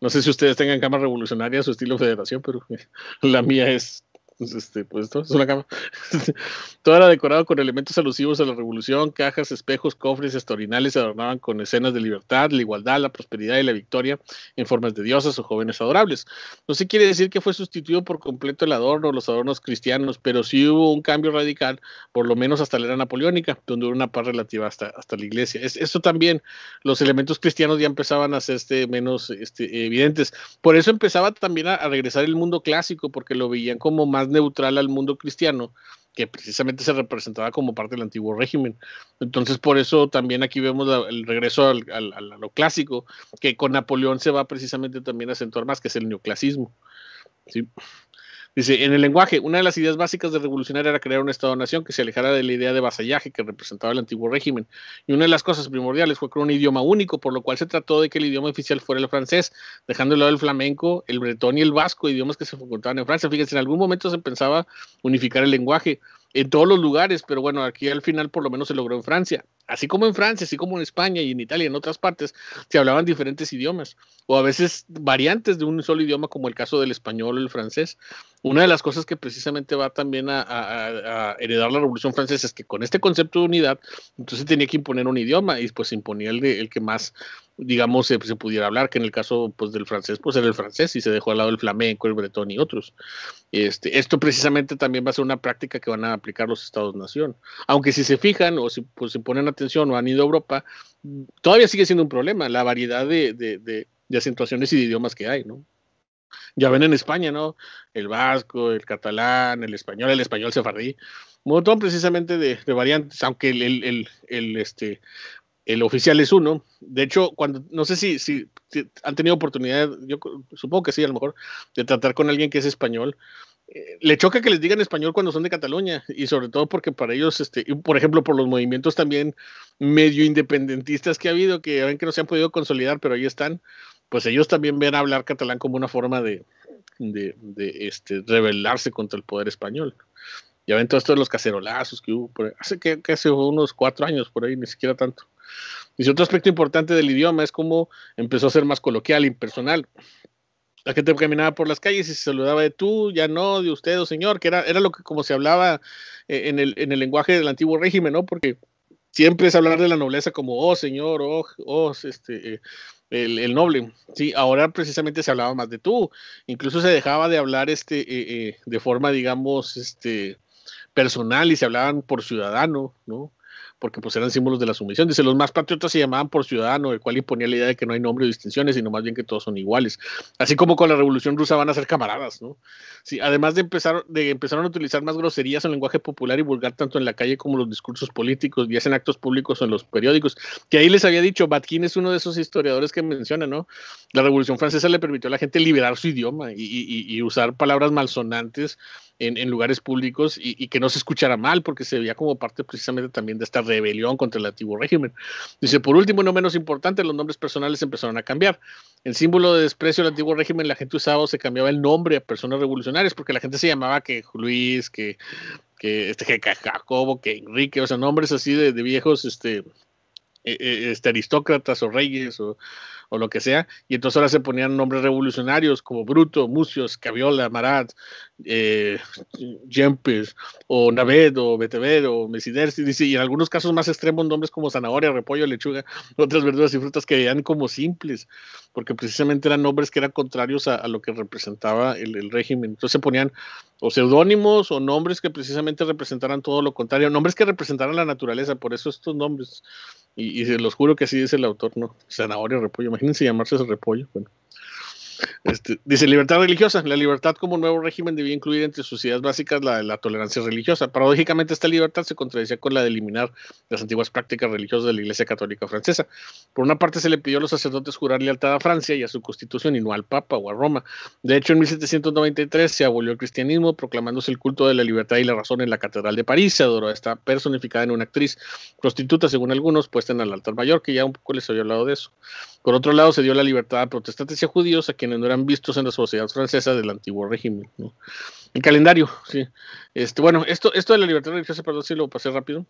S1: No sé si ustedes tengan camas revolucionarias o estilo federación, pero eh, la mía es pues, este, pues todo, es una cama. todo era decorado con elementos alusivos a la revolución, cajas, espejos, cofres, estorinales se adornaban con escenas de libertad, la igualdad, la prosperidad y la victoria en formas de diosas o jóvenes adorables. No se quiere decir que fue sustituido por completo el adorno, los adornos cristianos, pero sí hubo un cambio radical, por lo menos hasta la era napoleónica, donde hubo una paz relativa hasta, hasta la iglesia. Es, eso también, los elementos cristianos ya empezaban a este menos este, evidentes. Por eso empezaba también a, a regresar el mundo clásico, porque lo veían como más neutral al mundo cristiano, que precisamente se representaba como parte del antiguo régimen. Entonces, por eso también aquí vemos el regreso al, a lo clásico, que con Napoleón se va precisamente también a acentuar más, que es el neoclasismo. ¿sí? Dice, en el lenguaje, una de las ideas básicas de revolucionar era crear un Estado-nación que se alejara de la idea de vasallaje que representaba el antiguo régimen. Y una de las cosas primordiales fue crear un idioma único, por lo cual se trató de que el idioma oficial fuera el francés, dejando de lado el flamenco, el bretón y el vasco, idiomas que se encontraban en Francia. Fíjense, en algún momento se pensaba unificar el lenguaje en todos los lugares, pero bueno, aquí al final por lo menos se logró en Francia así como en Francia, así como en España y en Italia y en otras partes, se hablaban diferentes idiomas o a veces variantes de un solo idioma, como el caso del español o el francés. Una de las cosas que precisamente va también a, heredar la Revolución Francesa es que con este concepto de unidad, entonces tenía que imponer un idioma y pues imponía el, el que más, digamos, se, pudiera hablar, que en el caso pues, del francés, pues era el francés y se dejó al lado el flamenco, el bretón y otros. Este, esto precisamente también va a ser una práctica que van a aplicar los estados-nación. Aunque si se fijan o si, pues, se ponen a atención o han ido a Europa, todavía sigue siendo un problema la variedad de, de, de, de acentuaciones y de idiomas que hay, ¿no? Ya ven en España, ¿no? El vasco, el catalán, el español, el español sefardí, un montón precisamente de, de variantes, aunque el, el, el, este, el oficial es uno. De hecho, cuando, no sé si, si, han tenido oportunidad, yo supongo que sí, a lo mejor, de tratar con alguien que es español, eh, le choca que les digan español cuando son de Cataluña y sobre todo porque para ellos, este, por ejemplo, por los movimientos también medio independentistas que ha habido, que ven que no se han podido consolidar, pero ahí están, pues ellos también ven hablar catalán como una forma de, este, rebelarse contra el poder español. Ya ven todos esto los cacerolazos que hubo, hace que hace unos cuatro años por ahí, ni siquiera tanto. Y otro aspecto importante del idioma es cómo empezó a ser más coloquial, y impersonal la gente caminaba por las calles y se saludaba de tú, ya no, de usted o oh, señor, que era, era lo que como se hablaba eh, en el, en el lenguaje del antiguo régimen, ¿no? Porque siempre es hablar de la nobleza como, oh señor, oh, oh este, eh, el, noble. Sí, ahora precisamente se hablaba más de tú, incluso se dejaba de hablar este, eh, de forma, digamos, este, personal y se hablaban por ciudadano, ¿no? porque pues eran símbolos de la sumisión. Dice, los más patriotas se llamaban por ciudadano, el cual imponía la idea de que no hay nombre o distinciones, sino más bien que todos son iguales. Así como con la Revolución Rusa van a ser camaradas, ¿no? Sí, además de empezar de empezaron a utilizar más groserías en lenguaje popular y vulgar tanto en la calle como en los discursos políticos, y sea en actos públicos o en los periódicos. Que ahí les había dicho, Batkin es uno de esos historiadores que menciona, ¿no? La Revolución Francesa le permitió a la gente liberar su idioma y, usar palabras malsonantes en, en lugares públicos y, y, que no se escuchara mal, porque se veía como parte precisamente también de esta rebelión contra el antiguo régimen. Dice, por último, no menos importante, los nombres personales empezaron a cambiar. El símbolo de desprecio del antiguo régimen, la gente usaba o se cambiaba el nombre a personas revolucionarias, porque la gente se llamaba que Luis, que, que, este, que Jacobo, que Enrique, o sea, nombres así de, viejos, este, eh, eh, este, aristócratas o reyes o, o, lo que sea, y entonces ahora se ponían nombres revolucionarios como Bruto, Mucios, Caviola, Marat, eh, o Naved, o Betever, o Mesider, y en algunos casos más extremos nombres como zanahoria, repollo, lechuga, otras verduras y frutas que veían como simples, porque precisamente eran nombres que eran contrarios a, lo que representaba el, régimen. Entonces se ponían o seudónimos o nombres que precisamente representaran todo lo contrario, nombres que representaran la naturaleza, por eso estos nombres, y, se los juro que así dice el autor, ¿no? Zanahoria, repollo, imagínense llamarse ese repollo, bueno. Este, dice libertad religiosa. La libertad como nuevo régimen debía incluir entre sus ideas básicas la de la tolerancia religiosa. Paradójicamente, esta libertad se contradecía con la de eliminar las antiguas prácticas religiosas de la Iglesia Católica Francesa. Por una parte, se le pidió a los sacerdotes jurar lealtad a Francia y a su constitución y no al Papa o a Roma. De hecho, en 1793 se abolió el cristianismo, proclamándose el culto de la libertad y la razón en la Catedral de París. Se adoró esta personificada en una actriz prostituta, según algunos, puesta en el altar mayor, que ya un poco les había hablado de eso. Por otro lado, se dio la libertad a protestantes y a judíos a quienes no eran vistos en la sociedad francesa del antiguo régimen. El calendario, sí. Este, bueno, esto, esto de la libertad religiosa, perdón si lo pasé rápido.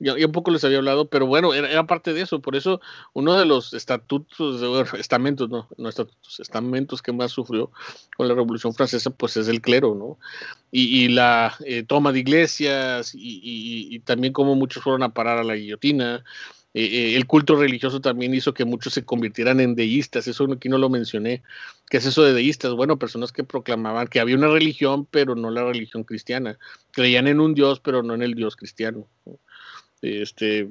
S1: Ya, un poco les había hablado, pero bueno, era, parte de eso. Por eso uno de los estatutos, estamentos, no, no estatutos, estamentos que más sufrió con la Revolución Francesa, pues es el clero, ¿no? Y, la eh, toma de iglesias y, y también como muchos fueron a parar a la guillotina. Eh, el culto religioso también hizo que muchos se convirtieran en deístas, eso aquí no lo mencioné. ¿Qué es eso de deístas? Bueno, personas que proclamaban que había una religión, pero no la religión cristiana. Creían en un Dios, pero no en el Dios cristiano. Este,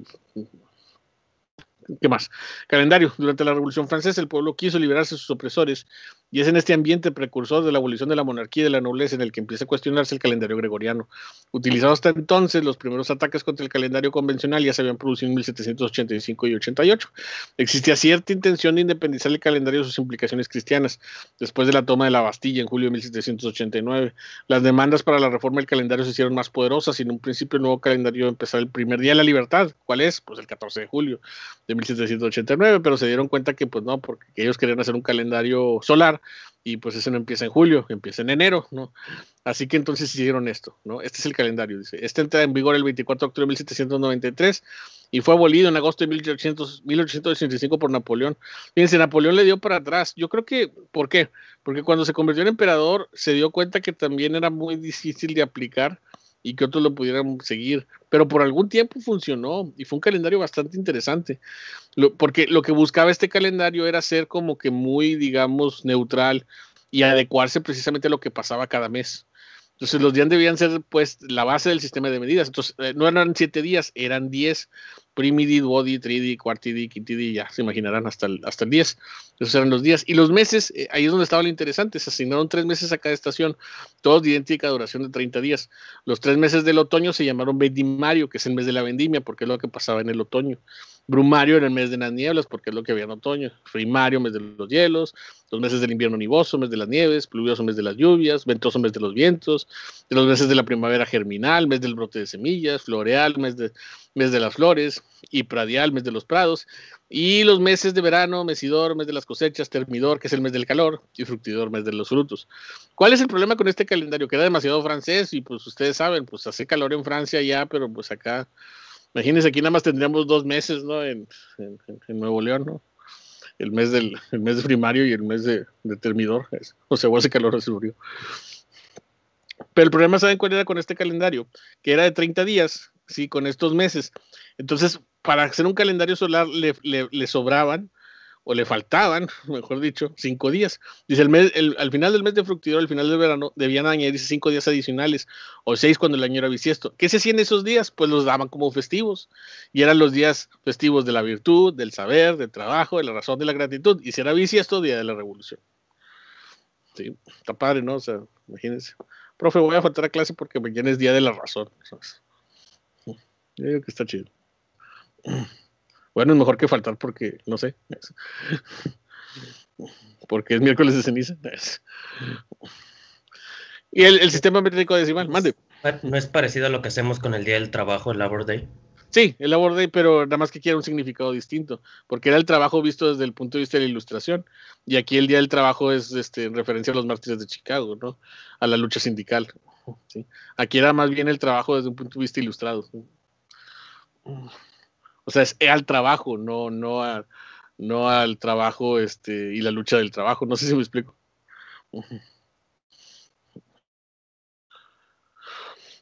S1: ¿Qué más? Calendario. Durante la Revolución Francesa, el pueblo quiso liberarse de sus opresores y es en este ambiente precursor de la abolición de la monarquía y de la nobleza en el que empieza a cuestionarse el calendario gregoriano. Utilizado hasta entonces, los primeros ataques contra el calendario convencional ya se habían producido en 1785 y 88. Existía cierta intención de independizar el calendario de sus implicaciones cristianas, después de la toma de la Bastilla en julio de 1789. Las demandas para la reforma del calendario se hicieron más poderosas y en un principio el nuevo calendario empezó el primer día de la libertad. ¿Cuál es? Pues el 14 de julio de 1789, pero se dieron cuenta que pues no, porque ellos querían hacer un calendario solar y pues eso no empieza en julio, empieza en enero, ¿no? Así que entonces hicieron esto, ¿no? Este es el calendario, dice. Este entra en vigor el 24 de octubre de 1793 y fue abolido en agosto de 1800, 1885 por Napoleón. Fíjense, Napoleón le dio para atrás. Yo creo que, ¿por qué? Porque cuando se convirtió en emperador se dio cuenta que también era muy difícil de aplicar y que otros lo pudieran seguir. Pero por algún tiempo funcionó y fue un calendario bastante interesante, porque lo que buscaba este calendario era ser como que muy, digamos, neutral y adecuarse precisamente a lo que pasaba cada mes. Entonces los días debían ser pues la base del sistema de medidas. Entonces eh, no eran siete días, eran diez. Primidi, Body, Tridi, cuartidi, Quintidi, ya se imaginarán hasta el, hasta el 10. Esos eran los días. Y los meses, eh, ahí es donde estaba lo interesante. Se asignaron tres meses a cada estación, todos de idéntica duración de 30 días. Los tres meses del otoño se llamaron Vendimario, que es el mes de la vendimia, porque es lo que pasaba en el otoño. Brumario era el mes de las nieblas, porque es lo que había en otoño. Primario, mes de los hielos. Los meses del invierno nivoso, mes de las nieves. Pluvioso, mes de las lluvias. Ventoso, mes de los vientos. De los meses de la primavera germinal, mes del brote de semillas. Floreal, mes de, mes de las flores. Y pradial, mes de los prados. Y los meses de verano, mesidor, mes de las cosechas. Termidor, que es el mes del calor. Y fructidor, mes de los frutos. ¿Cuál es el problema con este calendario? Que demasiado francés y pues ustedes saben, pues hace calor en Francia ya, pero pues acá... Imagínense, aquí nada más tendríamos dos meses, ¿no? En, Nuevo León, ¿no? El mes del mes de primario y el mes de, de termidor. O sea, hace calor, se murió. Pero el problema, ¿saben cuál era con este calendario? Que era de 30 días, ¿sí? Con estos meses. Entonces, para hacer un calendario solar le, le sobraban o le faltaban, mejor dicho, cinco días. Dice, el al final del mes de fructidor, al final del verano, debían añadirse cinco días adicionales, o seis cuando el año era bisiesto. ¿Qué se hacían esos días? Pues los daban como festivos, y eran los días festivos de la virtud, del saber, del trabajo, de la razón, de la gratitud, y si era bisiesto, día de la revolución. Sí, está padre, ¿no? O sea, imagínense. Profe, voy a faltar a clase porque mañana es día de la razón. Yo que está chido. Bueno, es mejor que faltar porque, no sé, porque es miércoles de ceniza. Y el, sistema métrico decimal, mande. ¿No es parecido a lo que hacemos con el Día del Trabajo, el Labor Day? Sí, el Labor Day, pero nada más que quiera un significado distinto, porque era el trabajo visto desde el punto de vista de la ilustración, y aquí el Día del Trabajo es este, en referencia a los mártires de Chicago, ¿no? A la lucha sindical. Aquí era más bien el trabajo desde un punto de vista ilustrado. O sea, es eh, al trabajo, no, no, no al trabajo este, y la lucha del trabajo. No sé si me explico.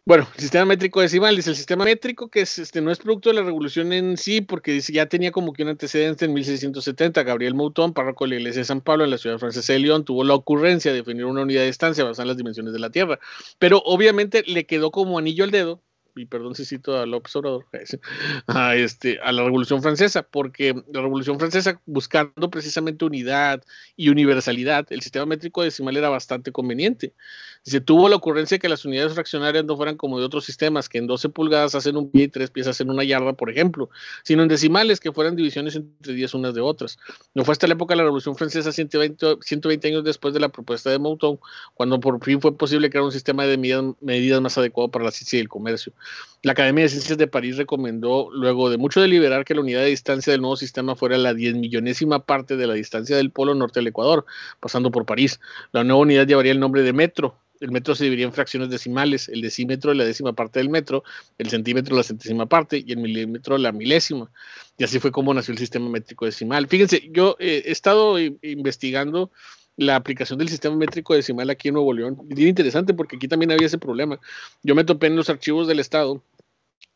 S1: Bueno, el sistema métrico decimal, dice el sistema métrico que es, este, no es producto de la revolución en sí, porque dice, ya tenía como que un antecedente en 1670. Gabriel Mouton, párroco de la iglesia de San Pablo en la ciudad francesa de León, tuvo la ocurrencia de definir una unidad de estancia basada en las dimensiones de la Tierra, pero obviamente le quedó como anillo al dedo y perdón si cito a López Obrador, a, este, a la Revolución Francesa, porque la Revolución Francesa, buscando precisamente unidad y universalidad, el sistema métrico decimal era bastante conveniente. Se tuvo la ocurrencia que las unidades fraccionarias no fueran como de otros sistemas, que en 12 pulgadas hacen un pie y tres piezas hacen una yarda, por ejemplo, sino en decimales que fueran divisiones entre 10 unas de otras. No fue hasta la época de la Revolución Francesa, 120, 120 años después de la propuesta de Mouton, cuando por fin fue posible crear un sistema de medidas más adecuado para la ciencia y el comercio. La Academia de Ciencias de París recomendó, luego de mucho deliberar, que la unidad de distancia del nuevo sistema fuera la diez millonésima parte de la distancia del polo norte del Ecuador, pasando por París. La nueva unidad llevaría el nombre de metro. El metro se dividiría en fracciones decimales, el decímetro la décima parte del metro, el centímetro la centésima parte y el milímetro la milésima. Y así fue como nació el sistema métrico decimal. Fíjense, yo eh, he estado eh, investigando la aplicación del sistema métrico decimal aquí en Nuevo León. interesante porque aquí también había ese problema. Yo me topé en los archivos del Estado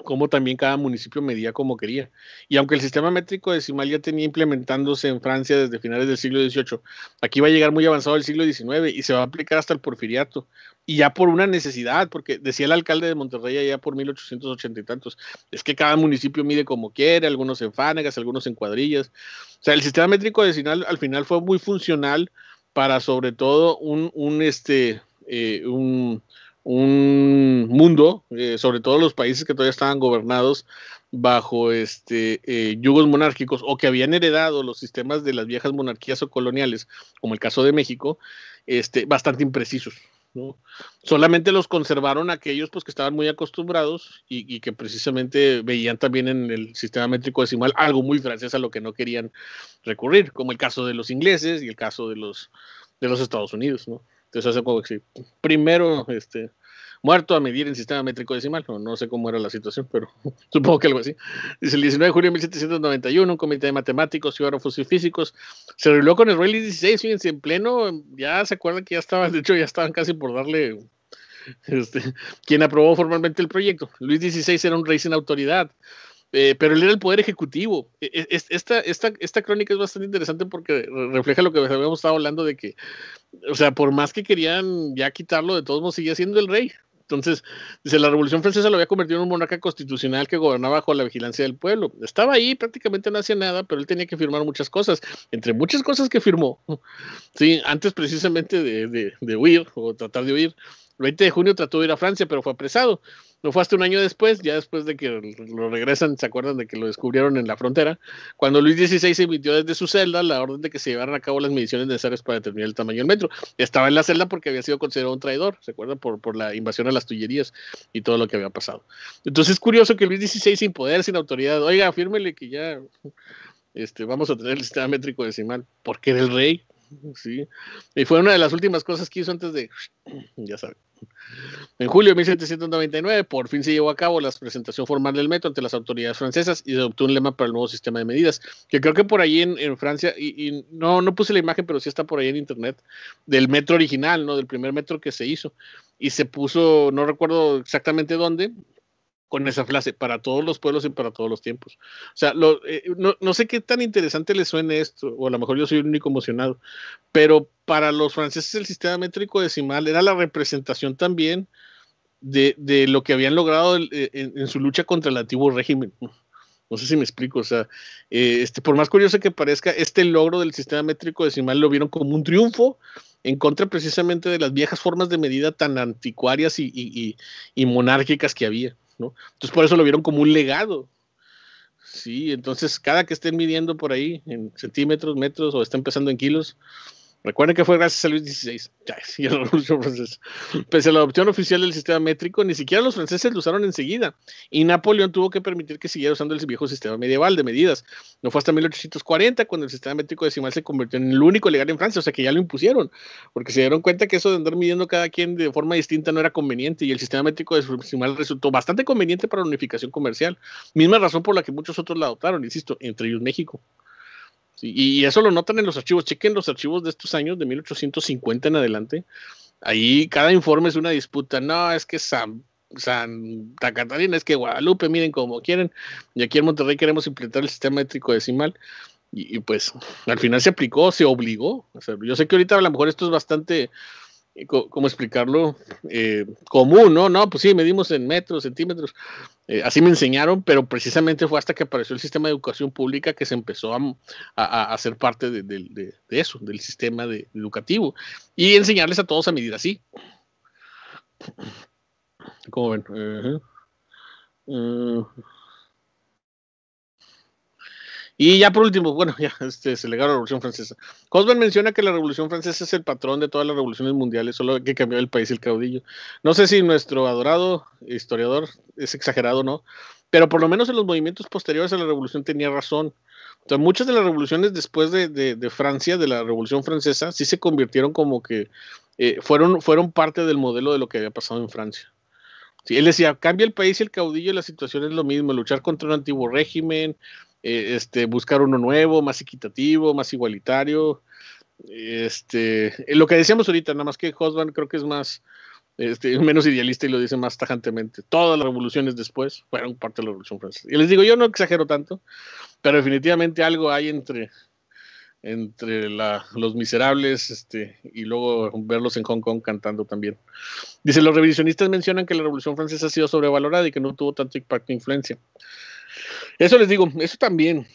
S1: como también cada municipio medía como quería. Y aunque el sistema métrico decimal ya tenía implementándose en Francia desde finales del siglo XVIII, aquí va a llegar muy avanzado el siglo XIX y se va a aplicar hasta el porfiriato. Y ya por una necesidad, porque decía el alcalde de Monterrey ya por 1880 y tantos, es que cada municipio mide como quiere, algunos en fánegas, algunos en cuadrillas. O sea, el sistema métrico decimal al final fue muy funcional para sobre todo un, este, eh, un, mundo, eh, sobre todo los países que todavía estaban gobernados bajo este, eh, yugos monárquicos o que habían heredado los sistemas de las viejas monarquías o coloniales, como el caso de México, este, bastante imprecisos. ¿no? Solamente los conservaron aquellos pues, que estaban muy acostumbrados y, que precisamente veían también en el sistema métrico decimal algo muy francés a lo que no querían recurrir, como el caso de los ingleses y el caso de los, de los Estados Unidos. Entonces, hace primero este, muerto a medir en sistema métrico decimal. No, sé cómo era la situación, pero supongo que algo así. Dice el 19 de julio de 1791, un comité de matemáticos, geógrafos y físicos se reunió con el rey Luis XVI, fíjense, en pleno, ya se acuerda que ya estaban, de hecho ya estaban casi por darle este, quien aprobó formalmente el proyecto. Luis XVI era un rey sin autoridad, eh, pero él era el poder ejecutivo. E, e, esta, esta crónica es bastante interesante porque refleja lo que habíamos estado hablando de que, o sea, por más que querían ya quitarlo, de todos modos seguía siendo el rey. Entonces, dice, la Revolución Francesa lo había convertido en un monarca constitucional que gobernaba bajo la vigilancia del pueblo. Estaba ahí, prácticamente no hacía nada, pero él tenía que firmar muchas cosas. Entre muchas cosas que firmó, sí, antes precisamente de, de, de huir o tratar de huir, el 20 de junio trató de ir a Francia, pero fue apresado. No fue hasta un año después, ya después de que lo regresan, se acuerdan de que lo descubrieron en la frontera, cuando Luis XVI emitió desde su celda la orden de que se llevaran a cabo las mediciones necesarias para determinar el tamaño del metro. Estaba en la celda porque había sido considerado un traidor, ¿se acuerdan? Por, por la invasión a las Tullerías y todo lo que había pasado. Entonces es curioso que Luis XVI sin poder, sin autoridad, oiga, afírmele que ya este, vamos a tener el sistema métrico decimal, porque era el rey, ¿sí? Y fue una de las últimas cosas que hizo antes de, ya saben. En julio de 1799, por fin se llevó a cabo la presentación formal del metro ante las autoridades francesas y se adoptó un lema para el nuevo sistema de medidas, que creo que por ahí en, Francia, y, no, no puse la imagen, pero sí está por ahí en internet, del metro original, ¿no? Del primer metro que se hizo. Y se puso, no recuerdo exactamente dónde, con esa frase, para todos los pueblos y para todos los tiempos. O sea, eh, no, sé qué tan interesante les suene esto, o a lo mejor yo soy el único emocionado, pero para los franceses el sistema métrico decimal era la representación también de, de lo que habían logrado eh, en, su lucha contra el antiguo régimen. No sé si me explico, o sea, eh, este, por más curioso que parezca, este logro del sistema métrico decimal lo vieron como un triunfo en contra precisamente de las viejas formas de medida tan anticuarias y monárquicas que había. Entonces por eso lo vieron como un legado. Sí, entonces cada que estén midiendo por ahí en centímetros, metros o estén empezando en kilos, Recuerden que fue gracias a Luis XVI y la Revolución Francesa. Pese a la adopción oficial del sistema métrico, ni siquiera los franceses lo usaron enseguida y Napoleón tuvo que permitir que siguiera usando el viejo sistema medieval de medidas. No fue hasta 1840 cuando el sistema métrico decimal se convirtió en el único legal en Francia, o sea que ya lo impusieron, porque se dieron cuenta que eso de andar midiendo cada quien de forma distinta no era conveniente y el sistema métrico decimal resultó bastante conveniente para la unificación comercial. Misma razón por la que muchos otros la adoptaron, insisto, entre ellos México y eso lo notan en los archivos. Chequen los archivos de estos años, de 1850 en adelante. Ahí cada informe es una disputa. No, es que San, Santa Catarina, es que Guadalupe, miren como quieren. Y aquí en Monterrey queremos implementar el sistema métrico decimal. Y, pues al final se aplicó, se obligó. yo sé que ahorita a lo mejor esto es bastante ¿cómo explicarlo? Eh, común, ¿no? No, pues sí, medimos en metros, centímetros. Eh, así me enseñaron, pero precisamente fue hasta que apareció el sistema de educación pública que se empezó a, a, parte de, eso, del sistema educativo. Y enseñarles a todos a medir así. ¿Cómo ven? Eh, y ya por último, bueno, ya este, se le a la Revolución Francesa. Cosman menciona que la Revolución Francesa es el patrón de todas las revoluciones mundiales, solo que cambió el país y el caudillo. No sé si nuestro adorado historiador es exagerado o no, pero por lo menos en los movimientos posteriores a la Revolución tenía razón. entonces muchas de las revoluciones después de, Francia, de la Revolución Francesa, sí se convirtieron como que eh, fueron, fueron parte del modelo de lo que había pasado en Francia. él decía, cambia el país y el caudillo, la situación es lo mismo, luchar contra un antiguo régimen, eh, este, buscar uno nuevo, más equitativo, más igualitario. Este, eh, lo que decíamos ahorita, nada más que Hosban creo que es más, este, menos idealista y lo dice más tajantemente. Todas las revoluciones después fueron parte de la Revolución Francesa. Y les digo, yo no exagero tanto, pero definitivamente algo hay entre, entre los miserables este, y luego verlos en Hong Kong cantando también. Dice, los revisionistas mencionan que la Revolución Francesa ha sido sobrevalorada y que no tuvo tanto impacto e influencia. Eso les digo, eso también.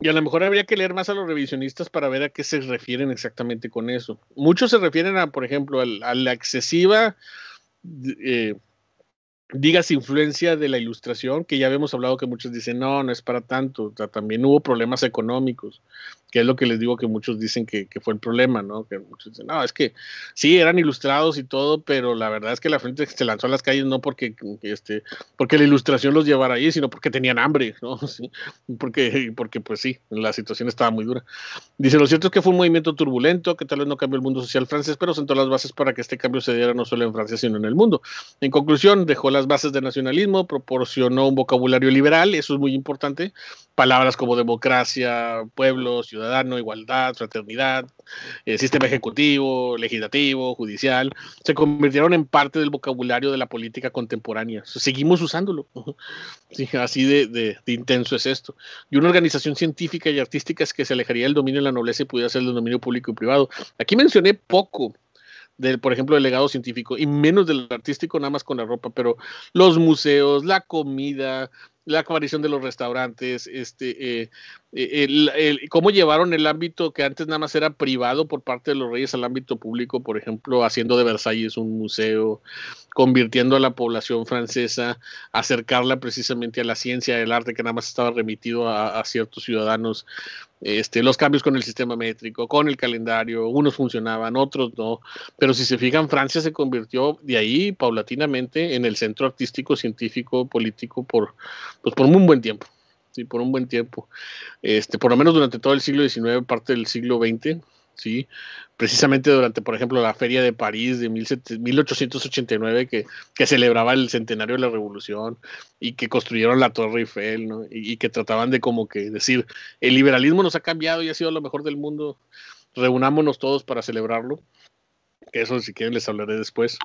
S1: Y a lo mejor habría que leer más a los revisionistas para ver a qué se refieren exactamente con eso. Muchos se refieren a, por ejemplo, a la excesiva, eh, digas, influencia de la ilustración, que ya habíamos hablado que muchos dicen, no, no es para tanto, también hubo problemas económicos que es lo que les digo que muchos dicen que, fue el problema, ¿no? Que muchos dicen, no, es que sí, eran ilustrados y todo, pero la verdad es que la gente se lanzó a las calles no porque, este, porque la ilustración los llevara ahí, sino porque tenían hambre, ¿no? porque, porque, pues sí, la situación estaba muy dura. Dice, lo cierto es que fue un movimiento turbulento, que tal vez no cambió el mundo social francés, pero sentó las bases para que este cambio se diera no solo en Francia, sino en el mundo. En conclusión, dejó las bases de nacionalismo, proporcionó un vocabulario liberal, eso es muy importante, palabras como democracia, pueblos, ciudadano, igualdad, fraternidad, eh, sistema ejecutivo, legislativo, judicial, se convirtieron en parte del vocabulario de la política contemporánea. Seguimos usándolo. así de, intenso es esto. Y una organización científica y artística es que se alejaría del dominio de la nobleza y pudiera ser del dominio público y privado. Aquí mencioné poco del, por ejemplo, del legado científico y menos del artístico, nada más con la ropa, pero los museos, la comida, la aparición de los restaurantes, este, eh, eh, cómo llevaron el ámbito que antes nada más era privado por parte de los reyes al ámbito público, por ejemplo, haciendo de Versalles un museo, convirtiendo a la población francesa, acercarla precisamente a la ciencia, el arte que nada más estaba remitido a ciertos ciudadanos este, los cambios con el sistema métrico, con el calendario, unos funcionaban, otros no, pero si se fijan, Francia se convirtió de ahí paulatinamente en el centro artístico, científico, político por, pues, por un buen tiempo, sí, por un buen tiempo, este, por lo menos durante todo el siglo XIX, parte del siglo XX, ¿sí? Precisamente durante, por ejemplo, la Feria de París de 1889, que, que celebraba el centenario de la Revolución y que construyeron la Torre Eiffel, ¿no? Y, y que trataban de como que decir, el liberalismo nos ha cambiado y ha sido lo mejor del mundo, reunámonos todos para celebrarlo que eso si quieren les hablaré después,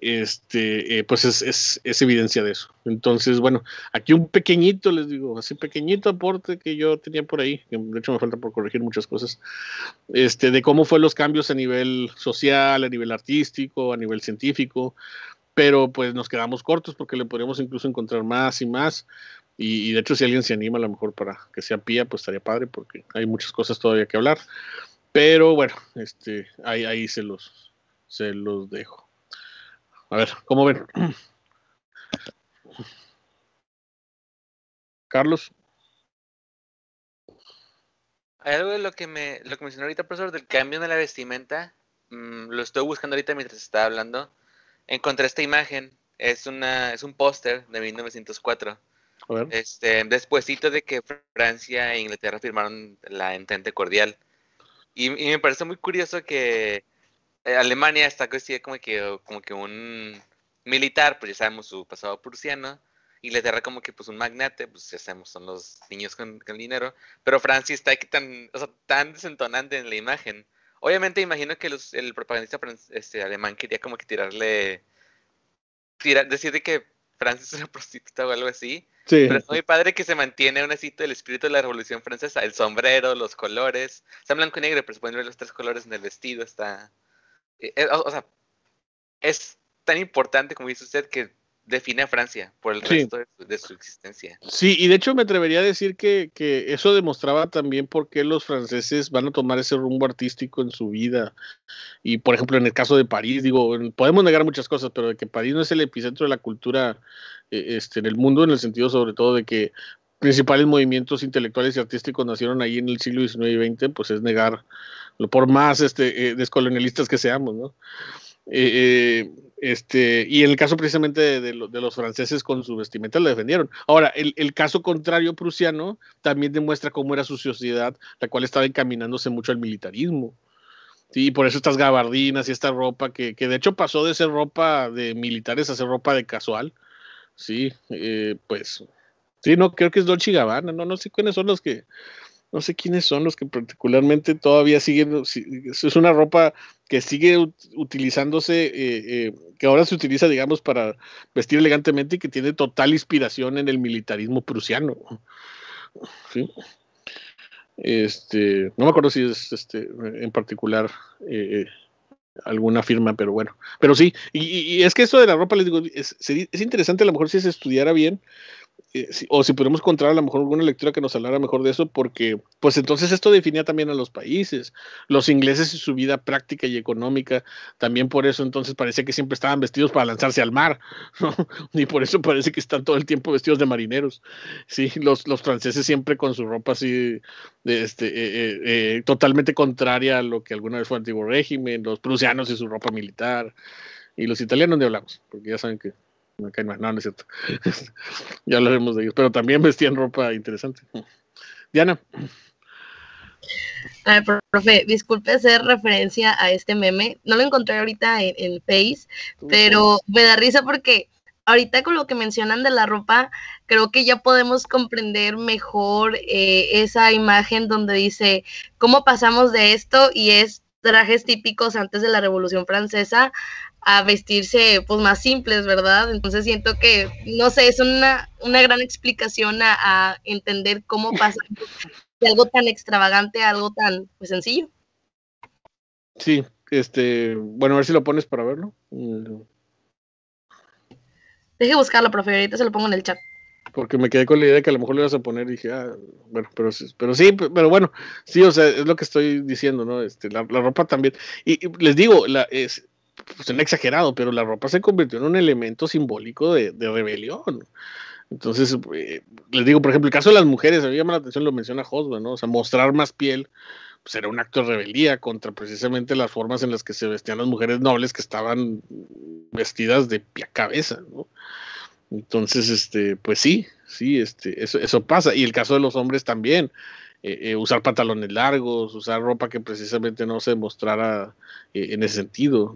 S1: este, eh, pues es, es, evidencia de eso. Entonces, bueno, aquí un pequeñito, les digo, así pequeñito aporte que yo tenía por ahí, que de hecho me falta por corregir muchas cosas, este, de cómo fue los cambios a nivel social, a nivel artístico, a nivel científico, pero pues nos quedamos cortos porque le podríamos incluso encontrar más y más. Y, de hecho, si alguien se anima a lo mejor para que sea pía, pues estaría padre porque hay muchas cosas todavía que hablar. Pero bueno, este, ahí, ahí se los, se los dejo. A ver, ¿cómo ven? Carlos.
S2: Hay algo de lo que me lo que mencionó ahorita, profesor, del cambio de la vestimenta. Mm, lo estoy buscando ahorita mientras estaba hablando. Encontré esta imagen. Es una es un póster de 1904. Este, despuésito de que Francia e Inglaterra firmaron la entente cordial. y me parece muy curioso que eh, Alemania está como que, como que un militar, pues ya sabemos su pasado prusiano. y Inglaterra como que pues un magnate, pues ya sabemos, son los niños con, con dinero. Pero Francia está aquí tan, o sea, tan desentonante en la imagen. Obviamente imagino que el propagandista este, alemán quería como que tirarle, Decirle decir de que Francia es una prostituta o algo así. Pero es muy padre que se mantiene un así el espíritu de la Revolución Francesa, el sombrero, los colores. Está blanco y negro, pero se pueden ver los tres colores en el vestido, está... Eh, eh, o, sea, es tan importante, como dice usted, que define a Francia por el resto de su, existencia.
S1: Sí, y de hecho me atrevería a decir que, eso demostraba también por qué los franceses van a tomar ese rumbo artístico en su vida. Y por ejemplo, en el caso de París, digo, podemos negar muchas cosas, pero de que París no es el epicentro de la cultura eh, este, en el mundo, en el sentido sobre todo de que principales movimientos intelectuales y artísticos nacieron ahí en el siglo XIX y XX, pues es negar, por más este, eh, descolonialistas que seamos, ¿no? Eh, eh, este, y en el caso precisamente de, los franceses con su vestimenta la defendieron. Ahora, el, caso contrario prusiano también demuestra cómo era su sociedad, la cual estaba encaminándose mucho al militarismo. Sí, y por eso estas gabardinas y esta ropa que, de hecho pasó de ser ropa de militares a ser ropa de casual. Sí, pues Sí, no, creo que es Dolce Gabbana, no, no sé quiénes son los que, no sé quiénes son los que particularmente todavía siguen, es una ropa que sigue utilizándose, eh, eh, que ahora se utiliza, digamos, para vestir elegantemente y que tiene total inspiración en el militarismo prusiano. Este, no me acuerdo si es este, en particular eh, alguna firma, pero bueno, pero sí, y, es que eso de la ropa, les digo, es, es interesante, a lo mejor si se estudiara bien, eh, o si podemos encontrar a lo mejor alguna lectura que nos hablara mejor de eso, porque pues entonces esto definía también a los países, los ingleses y su vida práctica y económica, también por eso entonces parece que siempre estaban vestidos para lanzarse al mar, y por eso parece que están todo el tiempo vestidos de marineros, sí, los, los franceses siempre con su ropa así, este, eh, eh, totalmente contraria a lo que alguna vez fue antiguo régimen, los prusianos y su ropa militar, y los italianos de hablamos, porque ya saben que no, no es cierto. ya hablaremos de ellos. Pero también vestían ropa interesante. Diana.
S2: A ver, profe,
S7: disculpe hacer referencia a este meme. No lo encontré ahorita en, Face, pero me da risa porque ahorita con lo que mencionan de la ropa, creo que ya podemos comprender mejor eh, esa imagen donde dice cómo pasamos de esto y es trajes típicos antes de la Revolución Francesa a vestirse pues más simples, ¿verdad? Entonces siento que, no sé, es una, una gran explicación a, entender cómo pasa de algo tan extravagante a algo tan pues, sencillo.
S1: Sí, este, bueno, a ver si lo pones para verlo.
S7: Deje buscarlo, profe, ahorita se lo pongo en el chat.
S1: Porque me quedé con la idea de que a lo mejor lo ibas a poner y dije, ah, bueno, pero sí, pero sí, pero bueno, sí, o sea, es lo que estoy diciendo, ¿no? Este, la, ropa también. Y, y les digo, la, es, suena pues, exagerado, pero la ropa se convirtió en un elemento simbólico de, rebelión. Entonces, eh, les digo, por ejemplo, el caso de las mujeres, a mí llama la atención, lo menciona Hoswell, ¿no? O sea, mostrar más piel pues era un acto de rebeldía contra precisamente las formas en las que se vestían las mujeres nobles que estaban vestidas de pie a cabeza, ¿no? Entonces, este, pues sí, sí, este, eso, eso pasa. Y el caso de los hombres también. Eh, eh, usar pantalones largos, usar ropa que precisamente no se mostrara eh, en ese sentido,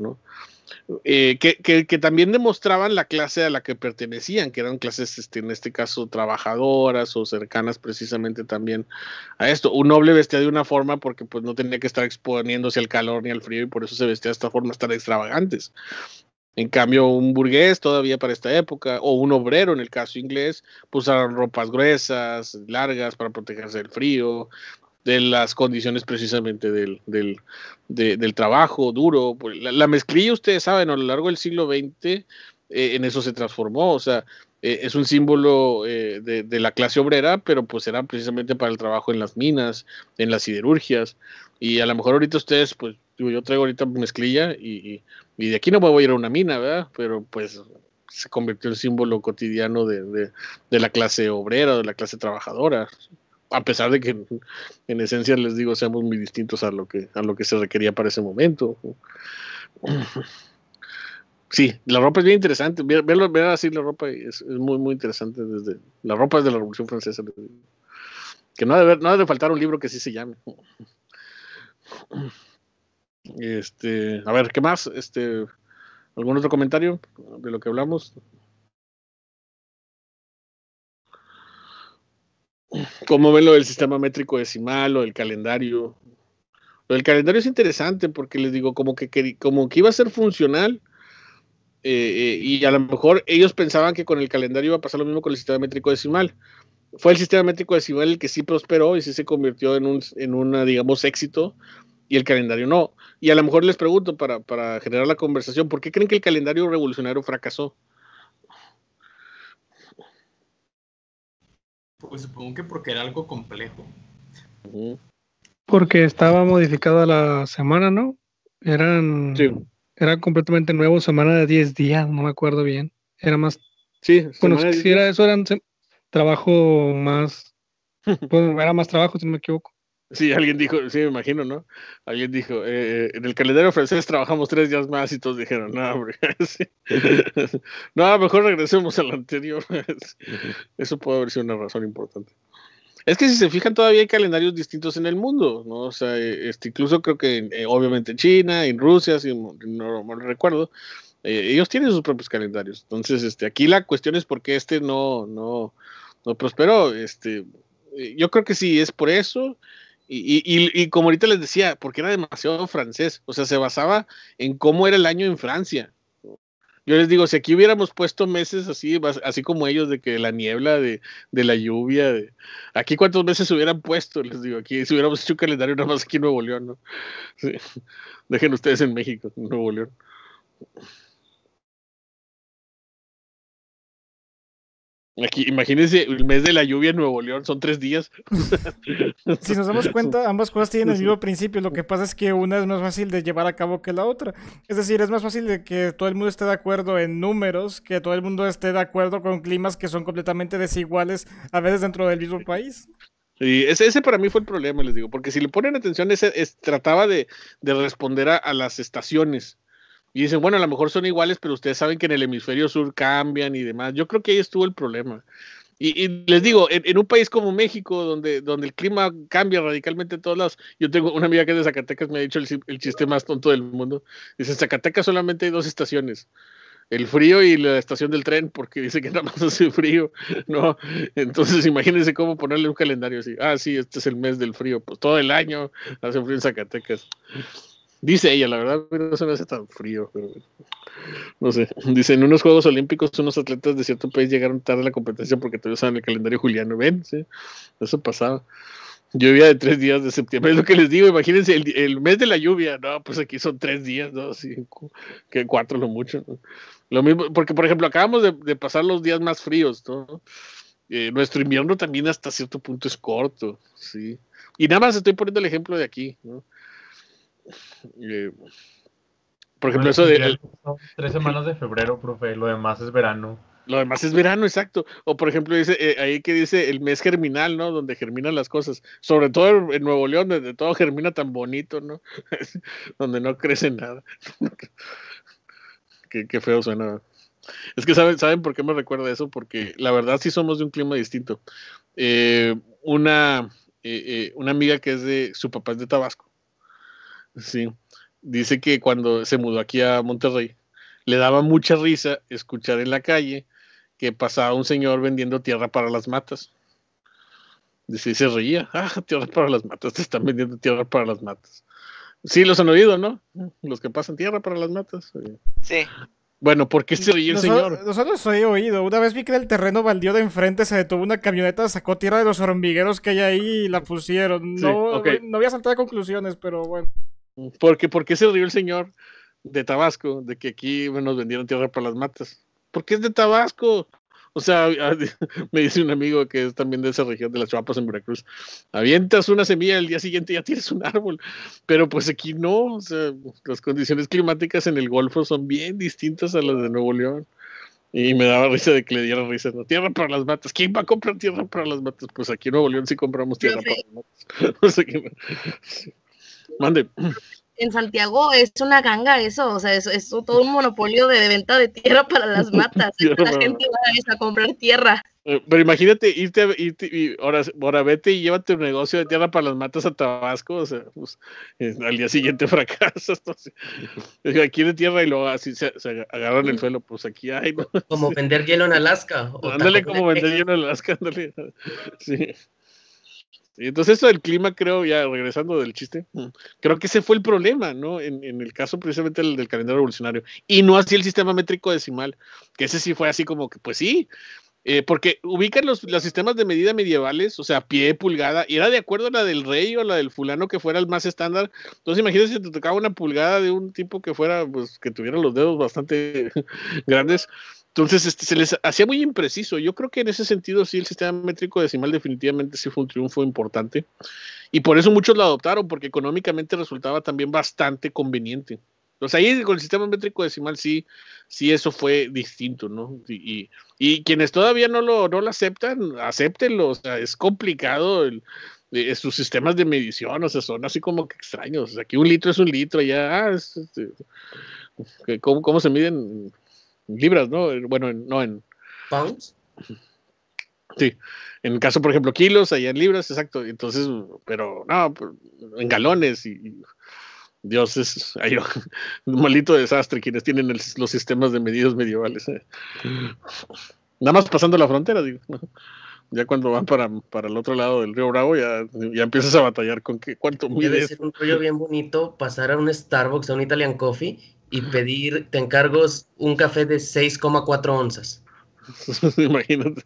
S1: que, también demostraban la clase a la que pertenecían, que eran clases, este, en este caso, trabajadoras o cercanas precisamente también a esto. Un noble vestía de una forma porque pues, no tenía que estar exponiéndose al calor ni al frío y por eso se vestía de esta forma tan extravagantes. En cambio, un burgués todavía para esta época, o un obrero en el caso inglés, pues usaron ropas gruesas, largas para protegerse del frío, de las condiciones precisamente del, del, del trabajo duro. Pues, la, mezclilla, ustedes saben, a lo largo del siglo XX eh, en eso se transformó, o sea, eh, es un símbolo eh, de, de la clase obrera, pero pues era precisamente para el trabajo en las minas, en las siderurgias, y a lo mejor ahorita ustedes pues yo traigo ahorita mezclilla y, de aquí no me voy a ir a una mina, ¿verdad? Pero pues se convirtió en símbolo cotidiano de, la clase obrera, de la clase trabajadora a pesar de que en, esencia les digo seamos muy distintos a lo que a lo que se requería para ese momento sí la ropa es bien interesante ver, así la ropa es, es, muy muy interesante desde la ropa es de la revolución francesa que no ha de, no ha faltar un libro que sí se llame este, a ver, ¿qué más? Este, ¿algún otro comentario de lo que hablamos? ¿Cómo ven lo del sistema métrico decimal o el calendario? el calendario es interesante porque les digo, como que, iba a ser funcional eh, eh, y a lo mejor ellos pensaban que con el calendario iba a pasar lo mismo con el sistema métrico decimal. Fue el sistema métrico decimal el que sí prosperó y sí se convirtió en, un, en una, digamos, éxito y el calendario no. Y a lo mejor les pregunto para, generar la conversación, ¿por qué creen que el calendario revolucionario fracasó? Pues supongo que porque era algo complejo. Porque estaba modificada la semana, ¿no? Eran. Era completamente nuevo, semana de 10 días, no me acuerdo bien. Era más. Sí, bueno, si era eso, era trabajo
S4: más. era más trabajo, si no me equivoco.
S1: Sí, alguien dijo, sí, me imagino, ¿no? Alguien dijo, eh, eh, en el calendario francés trabajamos tres días más y todos dijeron, no, mejor regresemos al anterior. Eso puede haber sido una razón importante. Es que si se fijan, todavía hay calendarios distintos en el mundo, ¿no? O sea, eh, este, incluso creo que obviamente en China, en Rusia, si no, recuerdo, ellos tienen sus propios calendarios. Entonces, este, aquí la cuestión es por qué este no, no, prosperó. Este, yo creo que sí es por eso. Y, y, y, como ahorita les decía, porque era demasiado francés, o sea, se basaba en cómo era el año en Francia. Yo les digo, si aquí hubiéramos puesto meses así, así como ellos, de que la niebla, de, de la lluvia, de, aquí cuántos meses hubieran puesto, les digo, aquí si hubiéramos hecho un calendario nada más aquí en Nuevo León, ¿no? Dejen ustedes en México, Nuevo León. Aquí, imagínense, el mes de la lluvia en Nuevo León son tres días.
S4: si nos damos cuenta, ambas cosas tienen el mismo principio. Lo que pasa es que una es más fácil de llevar a cabo que la otra. Es decir, es más fácil de que todo el mundo esté de acuerdo en números, que todo el mundo esté de acuerdo con climas que son completamente desiguales, a veces dentro del mismo país.
S1: Sí, ese, para mí fue el problema, les digo, porque si le ponen atención, ese trataba de, responder a las estaciones y dicen, bueno, a lo mejor son iguales, pero ustedes saben que en el hemisferio sur cambian y demás. Yo creo que ahí estuvo el problema. Y, les digo, en, un país como México, donde, donde el clima cambia radicalmente en todos lados, yo tengo una amiga que es de Zacatecas, me ha dicho el, el chiste más tonto del mundo. Dice, en Zacatecas solamente hay dos estaciones, el frío y la estación del tren, porque dice que nada más hace frío, ¿no? Entonces imagínense cómo ponerle un calendario así. Ah, sí, este es el mes del frío, pues todo el año hace frío en Zacatecas. Dice ella, la verdad, no se me hace tan frío, no sé. Dice, en unos Juegos Olímpicos unos atletas de cierto país llegaron tarde a la competencia porque todavía usaban el calendario juliano. Ven, sí, eso pasaba. Lluvia de tres días de septiembre, es lo que les digo, imagínense el, mes de la lluvia, no, pues aquí son tres días, no, cinco, que cuatro lo mucho. Lo mismo, porque por ejemplo acabamos de, pasar los días más fríos, ¿no? Eh, nuestro invierno también hasta cierto punto es corto, sí. Y nada más estoy poniendo el ejemplo de aquí, ¿no? por ejemplo, eso de. tres semanas de febrero, profe, lo demás es verano. Lo demás es verano, exacto. O por ejemplo, dice eh, ahí que dice el mes germinal, ¿no? Donde germinan las cosas. Sobre todo en Nuevo León, donde todo germina tan bonito, ¿no? donde no crece nada. qué, feo suena. Es que saben, saben por qué me recuerda eso, porque la verdad sí somos de un clima distinto. Eh, una, eh, una amiga que es de, su papá es de Tabasco Sí. Dice que cuando se mudó aquí a Monterrey, le daba mucha risa escuchar en la calle que pasaba un señor vendiendo tierra para las matas. Dice, se reía, ah, tierra para las matas, te están vendiendo tierra para las matas. Sí, los han oído, ¿no? Los que pasan tierra para las matas. Sí. Bueno, ¿por qué se reía el señor?
S4: Nosotros he oído. Una vez vi que el terreno baldío de enfrente se detuvo una camioneta, sacó tierra de los hormigueros que hay ahí y la pusieron. no, no voy a saltar a conclusiones, pero bueno.
S1: Porque, qué se rió el señor de Tabasco de que aquí nos vendieron tierra para las matas. Porque es de Tabasco. O sea, me dice un amigo que es también de esa región de las Chuapas en Veracruz, avientas una semilla el día siguiente ya tienes un árbol, pero pues aquí no, o sea, las condiciones climáticas en el Golfo son bien distintas a las de Nuevo León. Y me daba risa de que le diera risa, ¿no? Tierra para las matas. ¿Quién va a comprar tierra para las matas? Pues aquí en Nuevo León sí compramos tierra para las matas. No sé qué. Mande.
S7: En Santiago es una ganga eso, o sea, es, todo un monopolio de, venta de tierra para las matas. la gente va a, comprar tierra.
S1: Eh, pero imagínate irte, y ahora, ahora, vete y llévate un negocio de tierra para las matas a Tabasco, o sea, pues, eh, al día siguiente fracasas. aquí de tierra y luego así se, agarran el mm. suelo, pues aquí hay.
S6: Como vender hielo en Alaska. ándale, como vender
S1: hielo en Alaska, ándale. Sí. Entonces, eso del clima, creo, ya regresando del chiste, mm. creo que ese fue el problema, ¿no? En, el caso precisamente del, calendario revolucionario. Y no así el sistema métrico decimal, que ese sí fue así como que, pues sí, eh, porque ubican los, sistemas de medida medievales, o sea, pie, pulgada, y era de acuerdo a la del rey o la del fulano que fuera el más estándar. Entonces, imagínense si te tocaba una pulgada de un tipo que fuera, pues, que tuviera los dedos bastante grandes entonces, este, se les hacía muy impreciso. Yo creo que en ese sentido, sí, el sistema métrico decimal definitivamente sí fue un triunfo importante. Y por eso muchos lo adoptaron, porque económicamente resultaba también bastante conveniente. O sea, ahí con el sistema métrico decimal sí, sí eso fue distinto, ¿no? Y, quienes todavía no lo, no lo aceptan, acéptenlo. O sea, es complicado el, eh, sus sistemas de medición, o sea, son así como que extraños. aquí un litro es un litro, ya ah, este, ¿cómo, se miden? libras, ¿no? Eh, bueno, no en... Pounds. Sí, en el caso, por ejemplo, kilos, allá en libras, exacto. Entonces, pero no, en galones y, Dios es un malito desastre quienes tienen los sistemas de medidas medievales. Eh. Nada más pasando la frontera, digo. Ya cuando van para, para, el otro lado del río Bravo, ya, empiezas a batallar con qué, cuánto mide. ser
S6: un rollo bien bonito pasar a un Starbucks, a un Italian Coffee y pedir, te encargos un café de
S1: 6,4 onzas. Imagínate.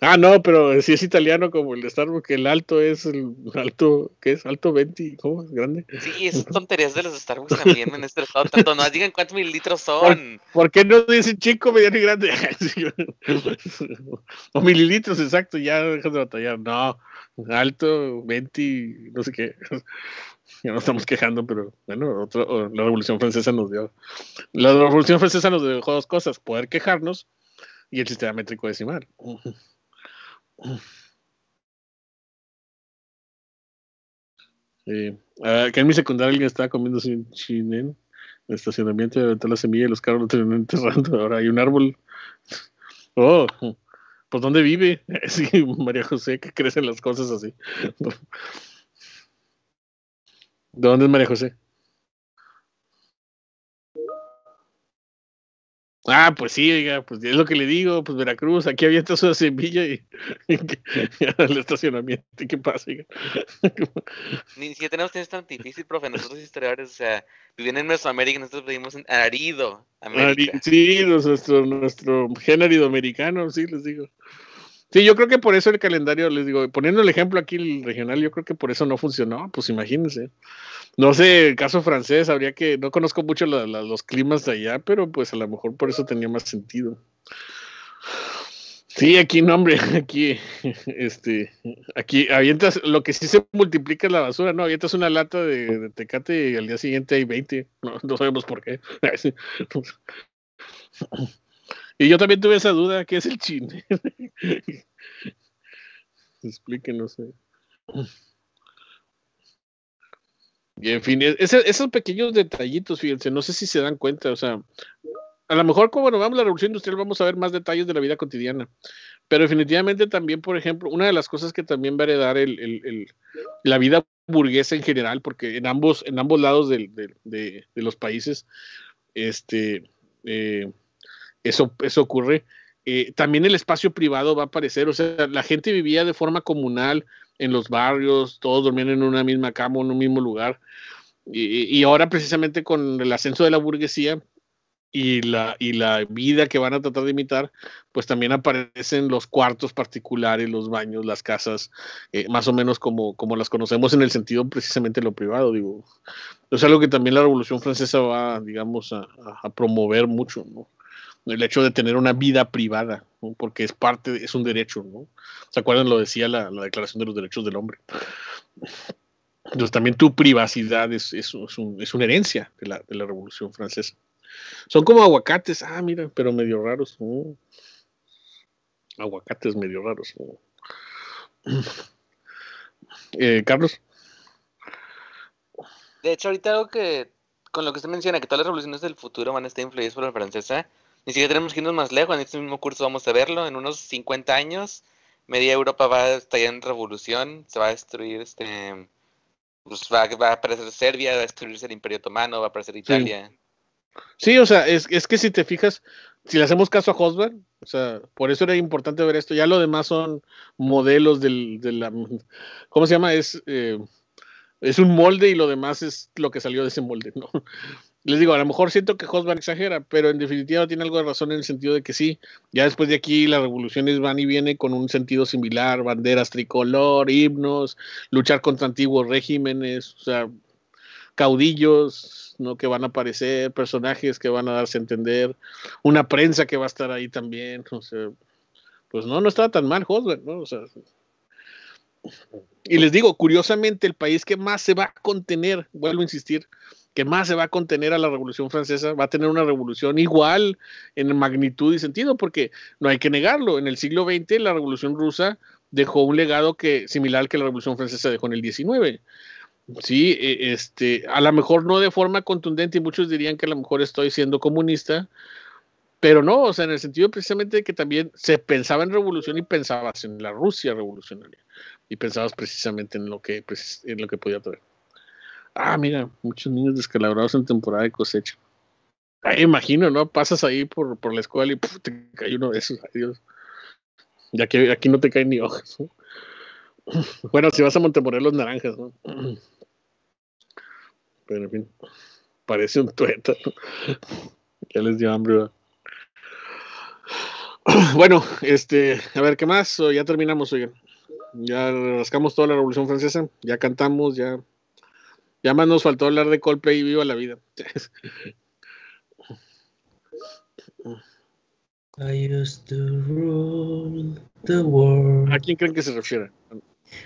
S1: Ah, no, pero si es italiano como el de Starbucks, el alto es el alto, ¿qué es? Alto 20, ¿cómo? Es grande. Sí,
S2: es tonterías de los Starbucks también en este estado, tanto. No digan cuántos mililitros son. ¿Por,
S1: qué no dicen chico, mediano y grande? o mililitros, exacto, ya dejas de batallar. No, alto 20, no sé qué. ya nos estamos quejando, pero bueno, la Revolución Francesa nos dio. La Revolución Francesa nos dejó dos cosas: poder quejarnos y el sistema métrico decimal. que ah, en mi secundaria alguien estaba comiendo sin chinen en el estacionamiento de la semilla y los carros lo tenían enterrando. Ahora hay un árbol. Oh, ¿por pues, dónde vive? Sí, María José, que crecen las cosas así. ¿De dónde es María José? Ah, pues sí, oiga, pues es lo que le digo, pues Veracruz, aquí había esta semilla y, el estacionamiento, qué pasa?
S2: Ni siquiera tenemos que es tan difícil, profe, nosotros historiadores, o sea, viviendo en Mesoamérica, nosotros vivimos en Arido, América.
S1: sí, nuestro, nuestro género americano, sí, les digo. Sí, yo creo que por eso el calendario, les digo, poniendo el ejemplo aquí el regional, yo creo que por eso no funcionó, pues imagínense. No sé, el caso francés, habría que, no conozco mucho los climas de allá, pero pues a lo mejor por eso tenía más sentido. Sí, aquí no, hombre, aquí, este, aquí avientas, lo que sí se multiplica es la basura, ¿no? Avientas una lata de, tecate y al día siguiente hay 20, no, no sabemos por qué. Y yo también tuve esa duda, ¿qué es el chin? no sé. Y en fin, e-, esos pequeños detallitos, fíjense, no sé si se dan cuenta, o sea, a lo mejor como vamos a la revolución industrial vamos a ver más detalles de la vida cotidiana, pero definitivamente también, por ejemplo, una de las cosas que también va a heredar el, la vida burguesa en general, porque en ambos, en ambos lados de, los países, este, eh, eso, ocurre. Eh, también el espacio privado va a aparecer, o sea, la gente vivía de forma comunal en los barrios, todos dormían en una misma cama, en un mismo lugar. Y, ahora precisamente con el ascenso de la burguesía, y la, y la vida que van a tratar de imitar, pues también aparecen los cuartos particulares, los baños, las casas, eh, más o menos como, como las conocemos en el sentido precisamente lo privado, digo. Es algo que también la Revolución Francesa va, digamos, a, a promover mucho, ¿no? el hecho de tener una vida privada, porque es parte, es un derecho, ¿no? ¿Se acuerdan? Lo decía la, Declaración de los Derechos del Hombre. Entonces también tu privacidad es, una herencia de la, de la, Revolución Francesa. Son como aguacates, ah, mira, pero medio raros. Aguacates medio raros. Eh, Carlos.
S2: De hecho, ahorita algo que, con lo que usted menciona, que todas las revoluciones del futuro van a estar influidas por la francesa, ni siquiera tenemos que irnos más lejos. En este mismo curso vamos a verlo. En unos 50 años, media Europa va a estar en revolución. Se va a destruir este. Pues, va, a aparecer Serbia, va a destruirse el Imperio Otomano, va a aparecer Italia.
S1: Sí, o sea, es, que si te fijas, si le hacemos caso a Hosberg, o sea, por eso era importante ver esto. Ya lo demás son modelos del, de la. ¿Cómo se llama? Es. Eh, es un molde y lo demás es lo que salió de ese molde, ¿no? les digo, a lo mejor siento que Hosban exagera, pero en definitiva tiene algo de razón en el sentido de que sí, ya después de aquí las revoluciones van y vienen con un sentido similar, banderas tricolor, himnos, luchar contra antiguos regímenes, o sea, caudillos ¿no? que van a aparecer, personajes que van a darse a entender, una prensa que va a estar ahí también, pues no, no está tan mal Hosban, ¿no? y les digo, curiosamente, el país que más se va a contener, vuelvo a insistir, que más se va a contener a la Revolución Francesa, va a tener una revolución igual en magnitud y sentido, porque no hay que negarlo, en el siglo XX la Revolución Rusa dejó un legado que, similar al que la Revolución Francesa dejó en el XIX. Sí, e, este, a lo mejor no de forma contundente y muchos dirían que a lo mejor estoy siendo comunista, pero no, o sea, en el sentido precisamente de que también se pensaba en revolución y pensabas en la Rusia revolucionaria y pensabas precisamente en lo que, pues, en lo que podía traer ah, mira, muchos niños descalabrados en temporada de cosecha. Ahí imagino, ¿no? Pasas ahí por, la escuela y te cae uno de esos, adiós. Ya que aquí no te caen ni hojas. Bueno, si vas a Montemorelos, naranjas, ¿no? Pero en fin, parece un tueta. Ya les dio hambre. Bueno, este, a ver, ¿qué más? Oh, ya terminamos, oigan. Ya rascamos toda la Revolución Francesa, ya cantamos, ya ya más nos faltó hablar de Coldplay y Viva la Vida. I rule the world. ¿A quién creen que se refiere?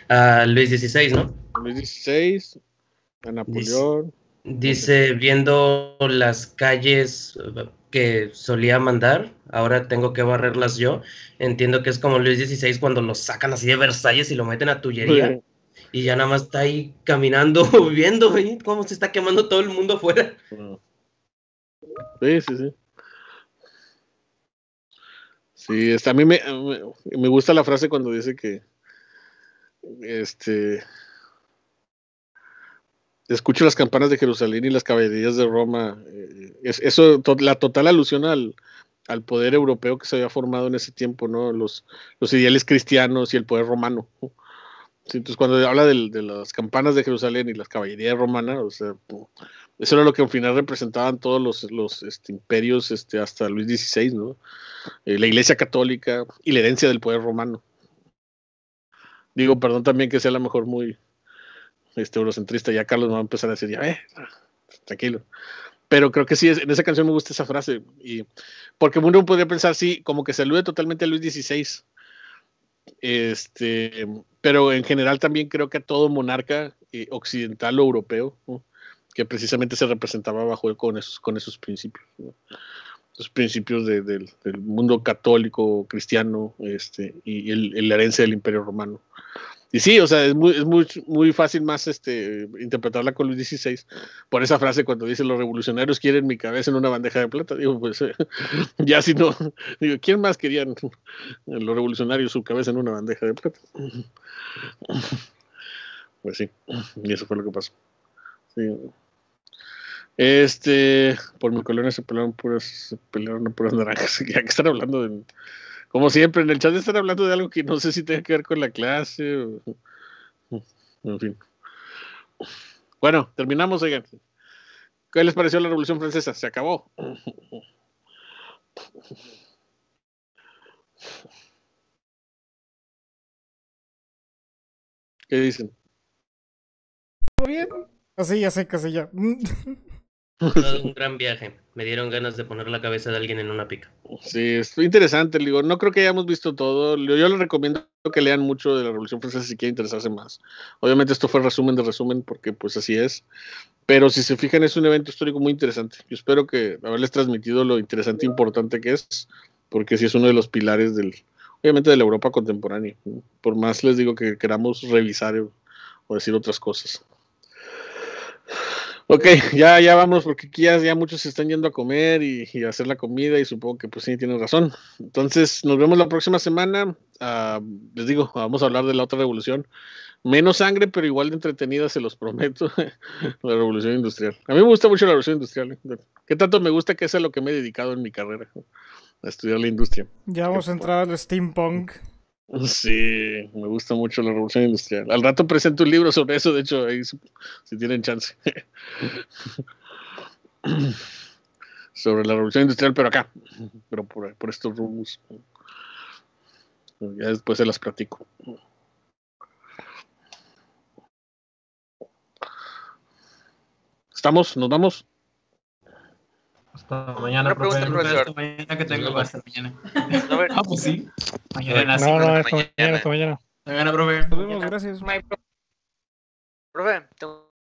S6: A Luis XVI, ¿no?
S1: Luis XVI, a Napoleón.
S6: Dice, viendo las calles eh, que solía mandar, ahora tengo que barrerlas yo. Entiendo que es como Luis XVI cuando lo sacan así de Versalles y lo meten a Tullería. Y ya nada más está ahí caminando, viendo cómo se está quemando todo el mundo afuera.
S1: Sí, sí, sí. Sí, este, a mí me, me gusta la frase cuando dice que este escucho las campanas de Jerusalén y las caballerías de Roma. Eh, eso, la total alusión al, al, poder europeo que se había formado en ese tiempo, ¿no? Los, los ideales cristianos y el poder romano entonces cuando habla de, las campanas de Jerusalén y las caballerías romanas, o sea, eso era lo que al final representaban todos los, este, imperios este, hasta Luis XVI, ¿no? Eh, la Iglesia Católica y la herencia del poder romano. Digo, perdón también que sea a lo mejor muy este, eurocentrista, ya Carlos me va a empezar a decir, ya, eh, tranquilo. Pero creo que sí, en esa canción me gusta esa frase, y, porque uno podría pensar, sí, como que se alude totalmente a Luis XVI, este, pero en general también creo que a todo monarca eh, occidental o europeo, que precisamente se representaba bajo con esos, con esos principios, los principios del mundo católico, cristiano, este, y el, la herencia del imperio romano. Y sí, o sea, es muy, es muy, fácil más este, interpretarla con Luis XVI por esa frase cuando dice los revolucionarios quieren mi cabeza en una bandeja de plata. Digo, pues eh, ya si no, digo, ¿quién más querían los revolucionarios su cabeza en una bandeja de plata? Pues sí, y eso fue lo que pasó. Este, por mi colonia se pelearon puras, se pelearon puras naranjas, ya que están hablando de como siempre, en el chat están hablando de algo que no sé si tenga que ver con la clase. En fin. Bueno, terminamos, oigan. ¿Qué les pareció la Revolución Francesa? Se acabó.
S3: ¿Qué dicen? ¿Todo bien? Así, ya sé,
S1: casi ya.
S6: un gran viaje. Me dieron ganas de poner la cabeza de alguien en una
S1: pica. Sí, es interesante. Digo, no creo que hayamos visto todo. Yo les recomiendo que lean mucho de la Revolución Francesa si quieren interesarse más. Obviamente esto fue resumen de resumen porque pues así es. Pero si se fijan es un evento histórico muy interesante. Yo espero que haberles transmitido lo interesante e importante que es, porque sí es uno de los pilares del, obviamente de la Europa contemporánea. Por más les digo que queramos revisar o decir otras cosas. Ok, ya, ya vamos, porque aquí ya, muchos se están yendo a comer y, a hacer la comida, y supongo que pues sí, tienes razón. Entonces, nos vemos la próxima semana. Ah, les digo, ah, vamos a hablar de la otra revolución. Menos sangre, pero igual de entretenida, se los prometo. la revolución industrial. A mí me gusta mucho la revolución industrial. ¿eh? ¿Qué tanto me gusta que es lo que me he dedicado en mi carrera? A estudiar la industria.
S4: Ya vamos a entrar al steampunk.
S1: Sí, me gusta mucho la revolución industrial. Al rato presento un libro sobre eso, de hecho, ahí si tienen chance. sobre la revolución industrial, pero acá, pero por, estos rumos. Ya después se las platico. ¿Estamos? ¿Nos vamos?
S3: Hasta mañana, profe. Hasta mañana que tengo, hasta mañana. No, ah, pues sí. Mañana
S1: No, no, hasta mañana, hasta mañana.
S3: Hasta mañana,
S4: profe. Nos vemos, gracias. profe. Profe, tengo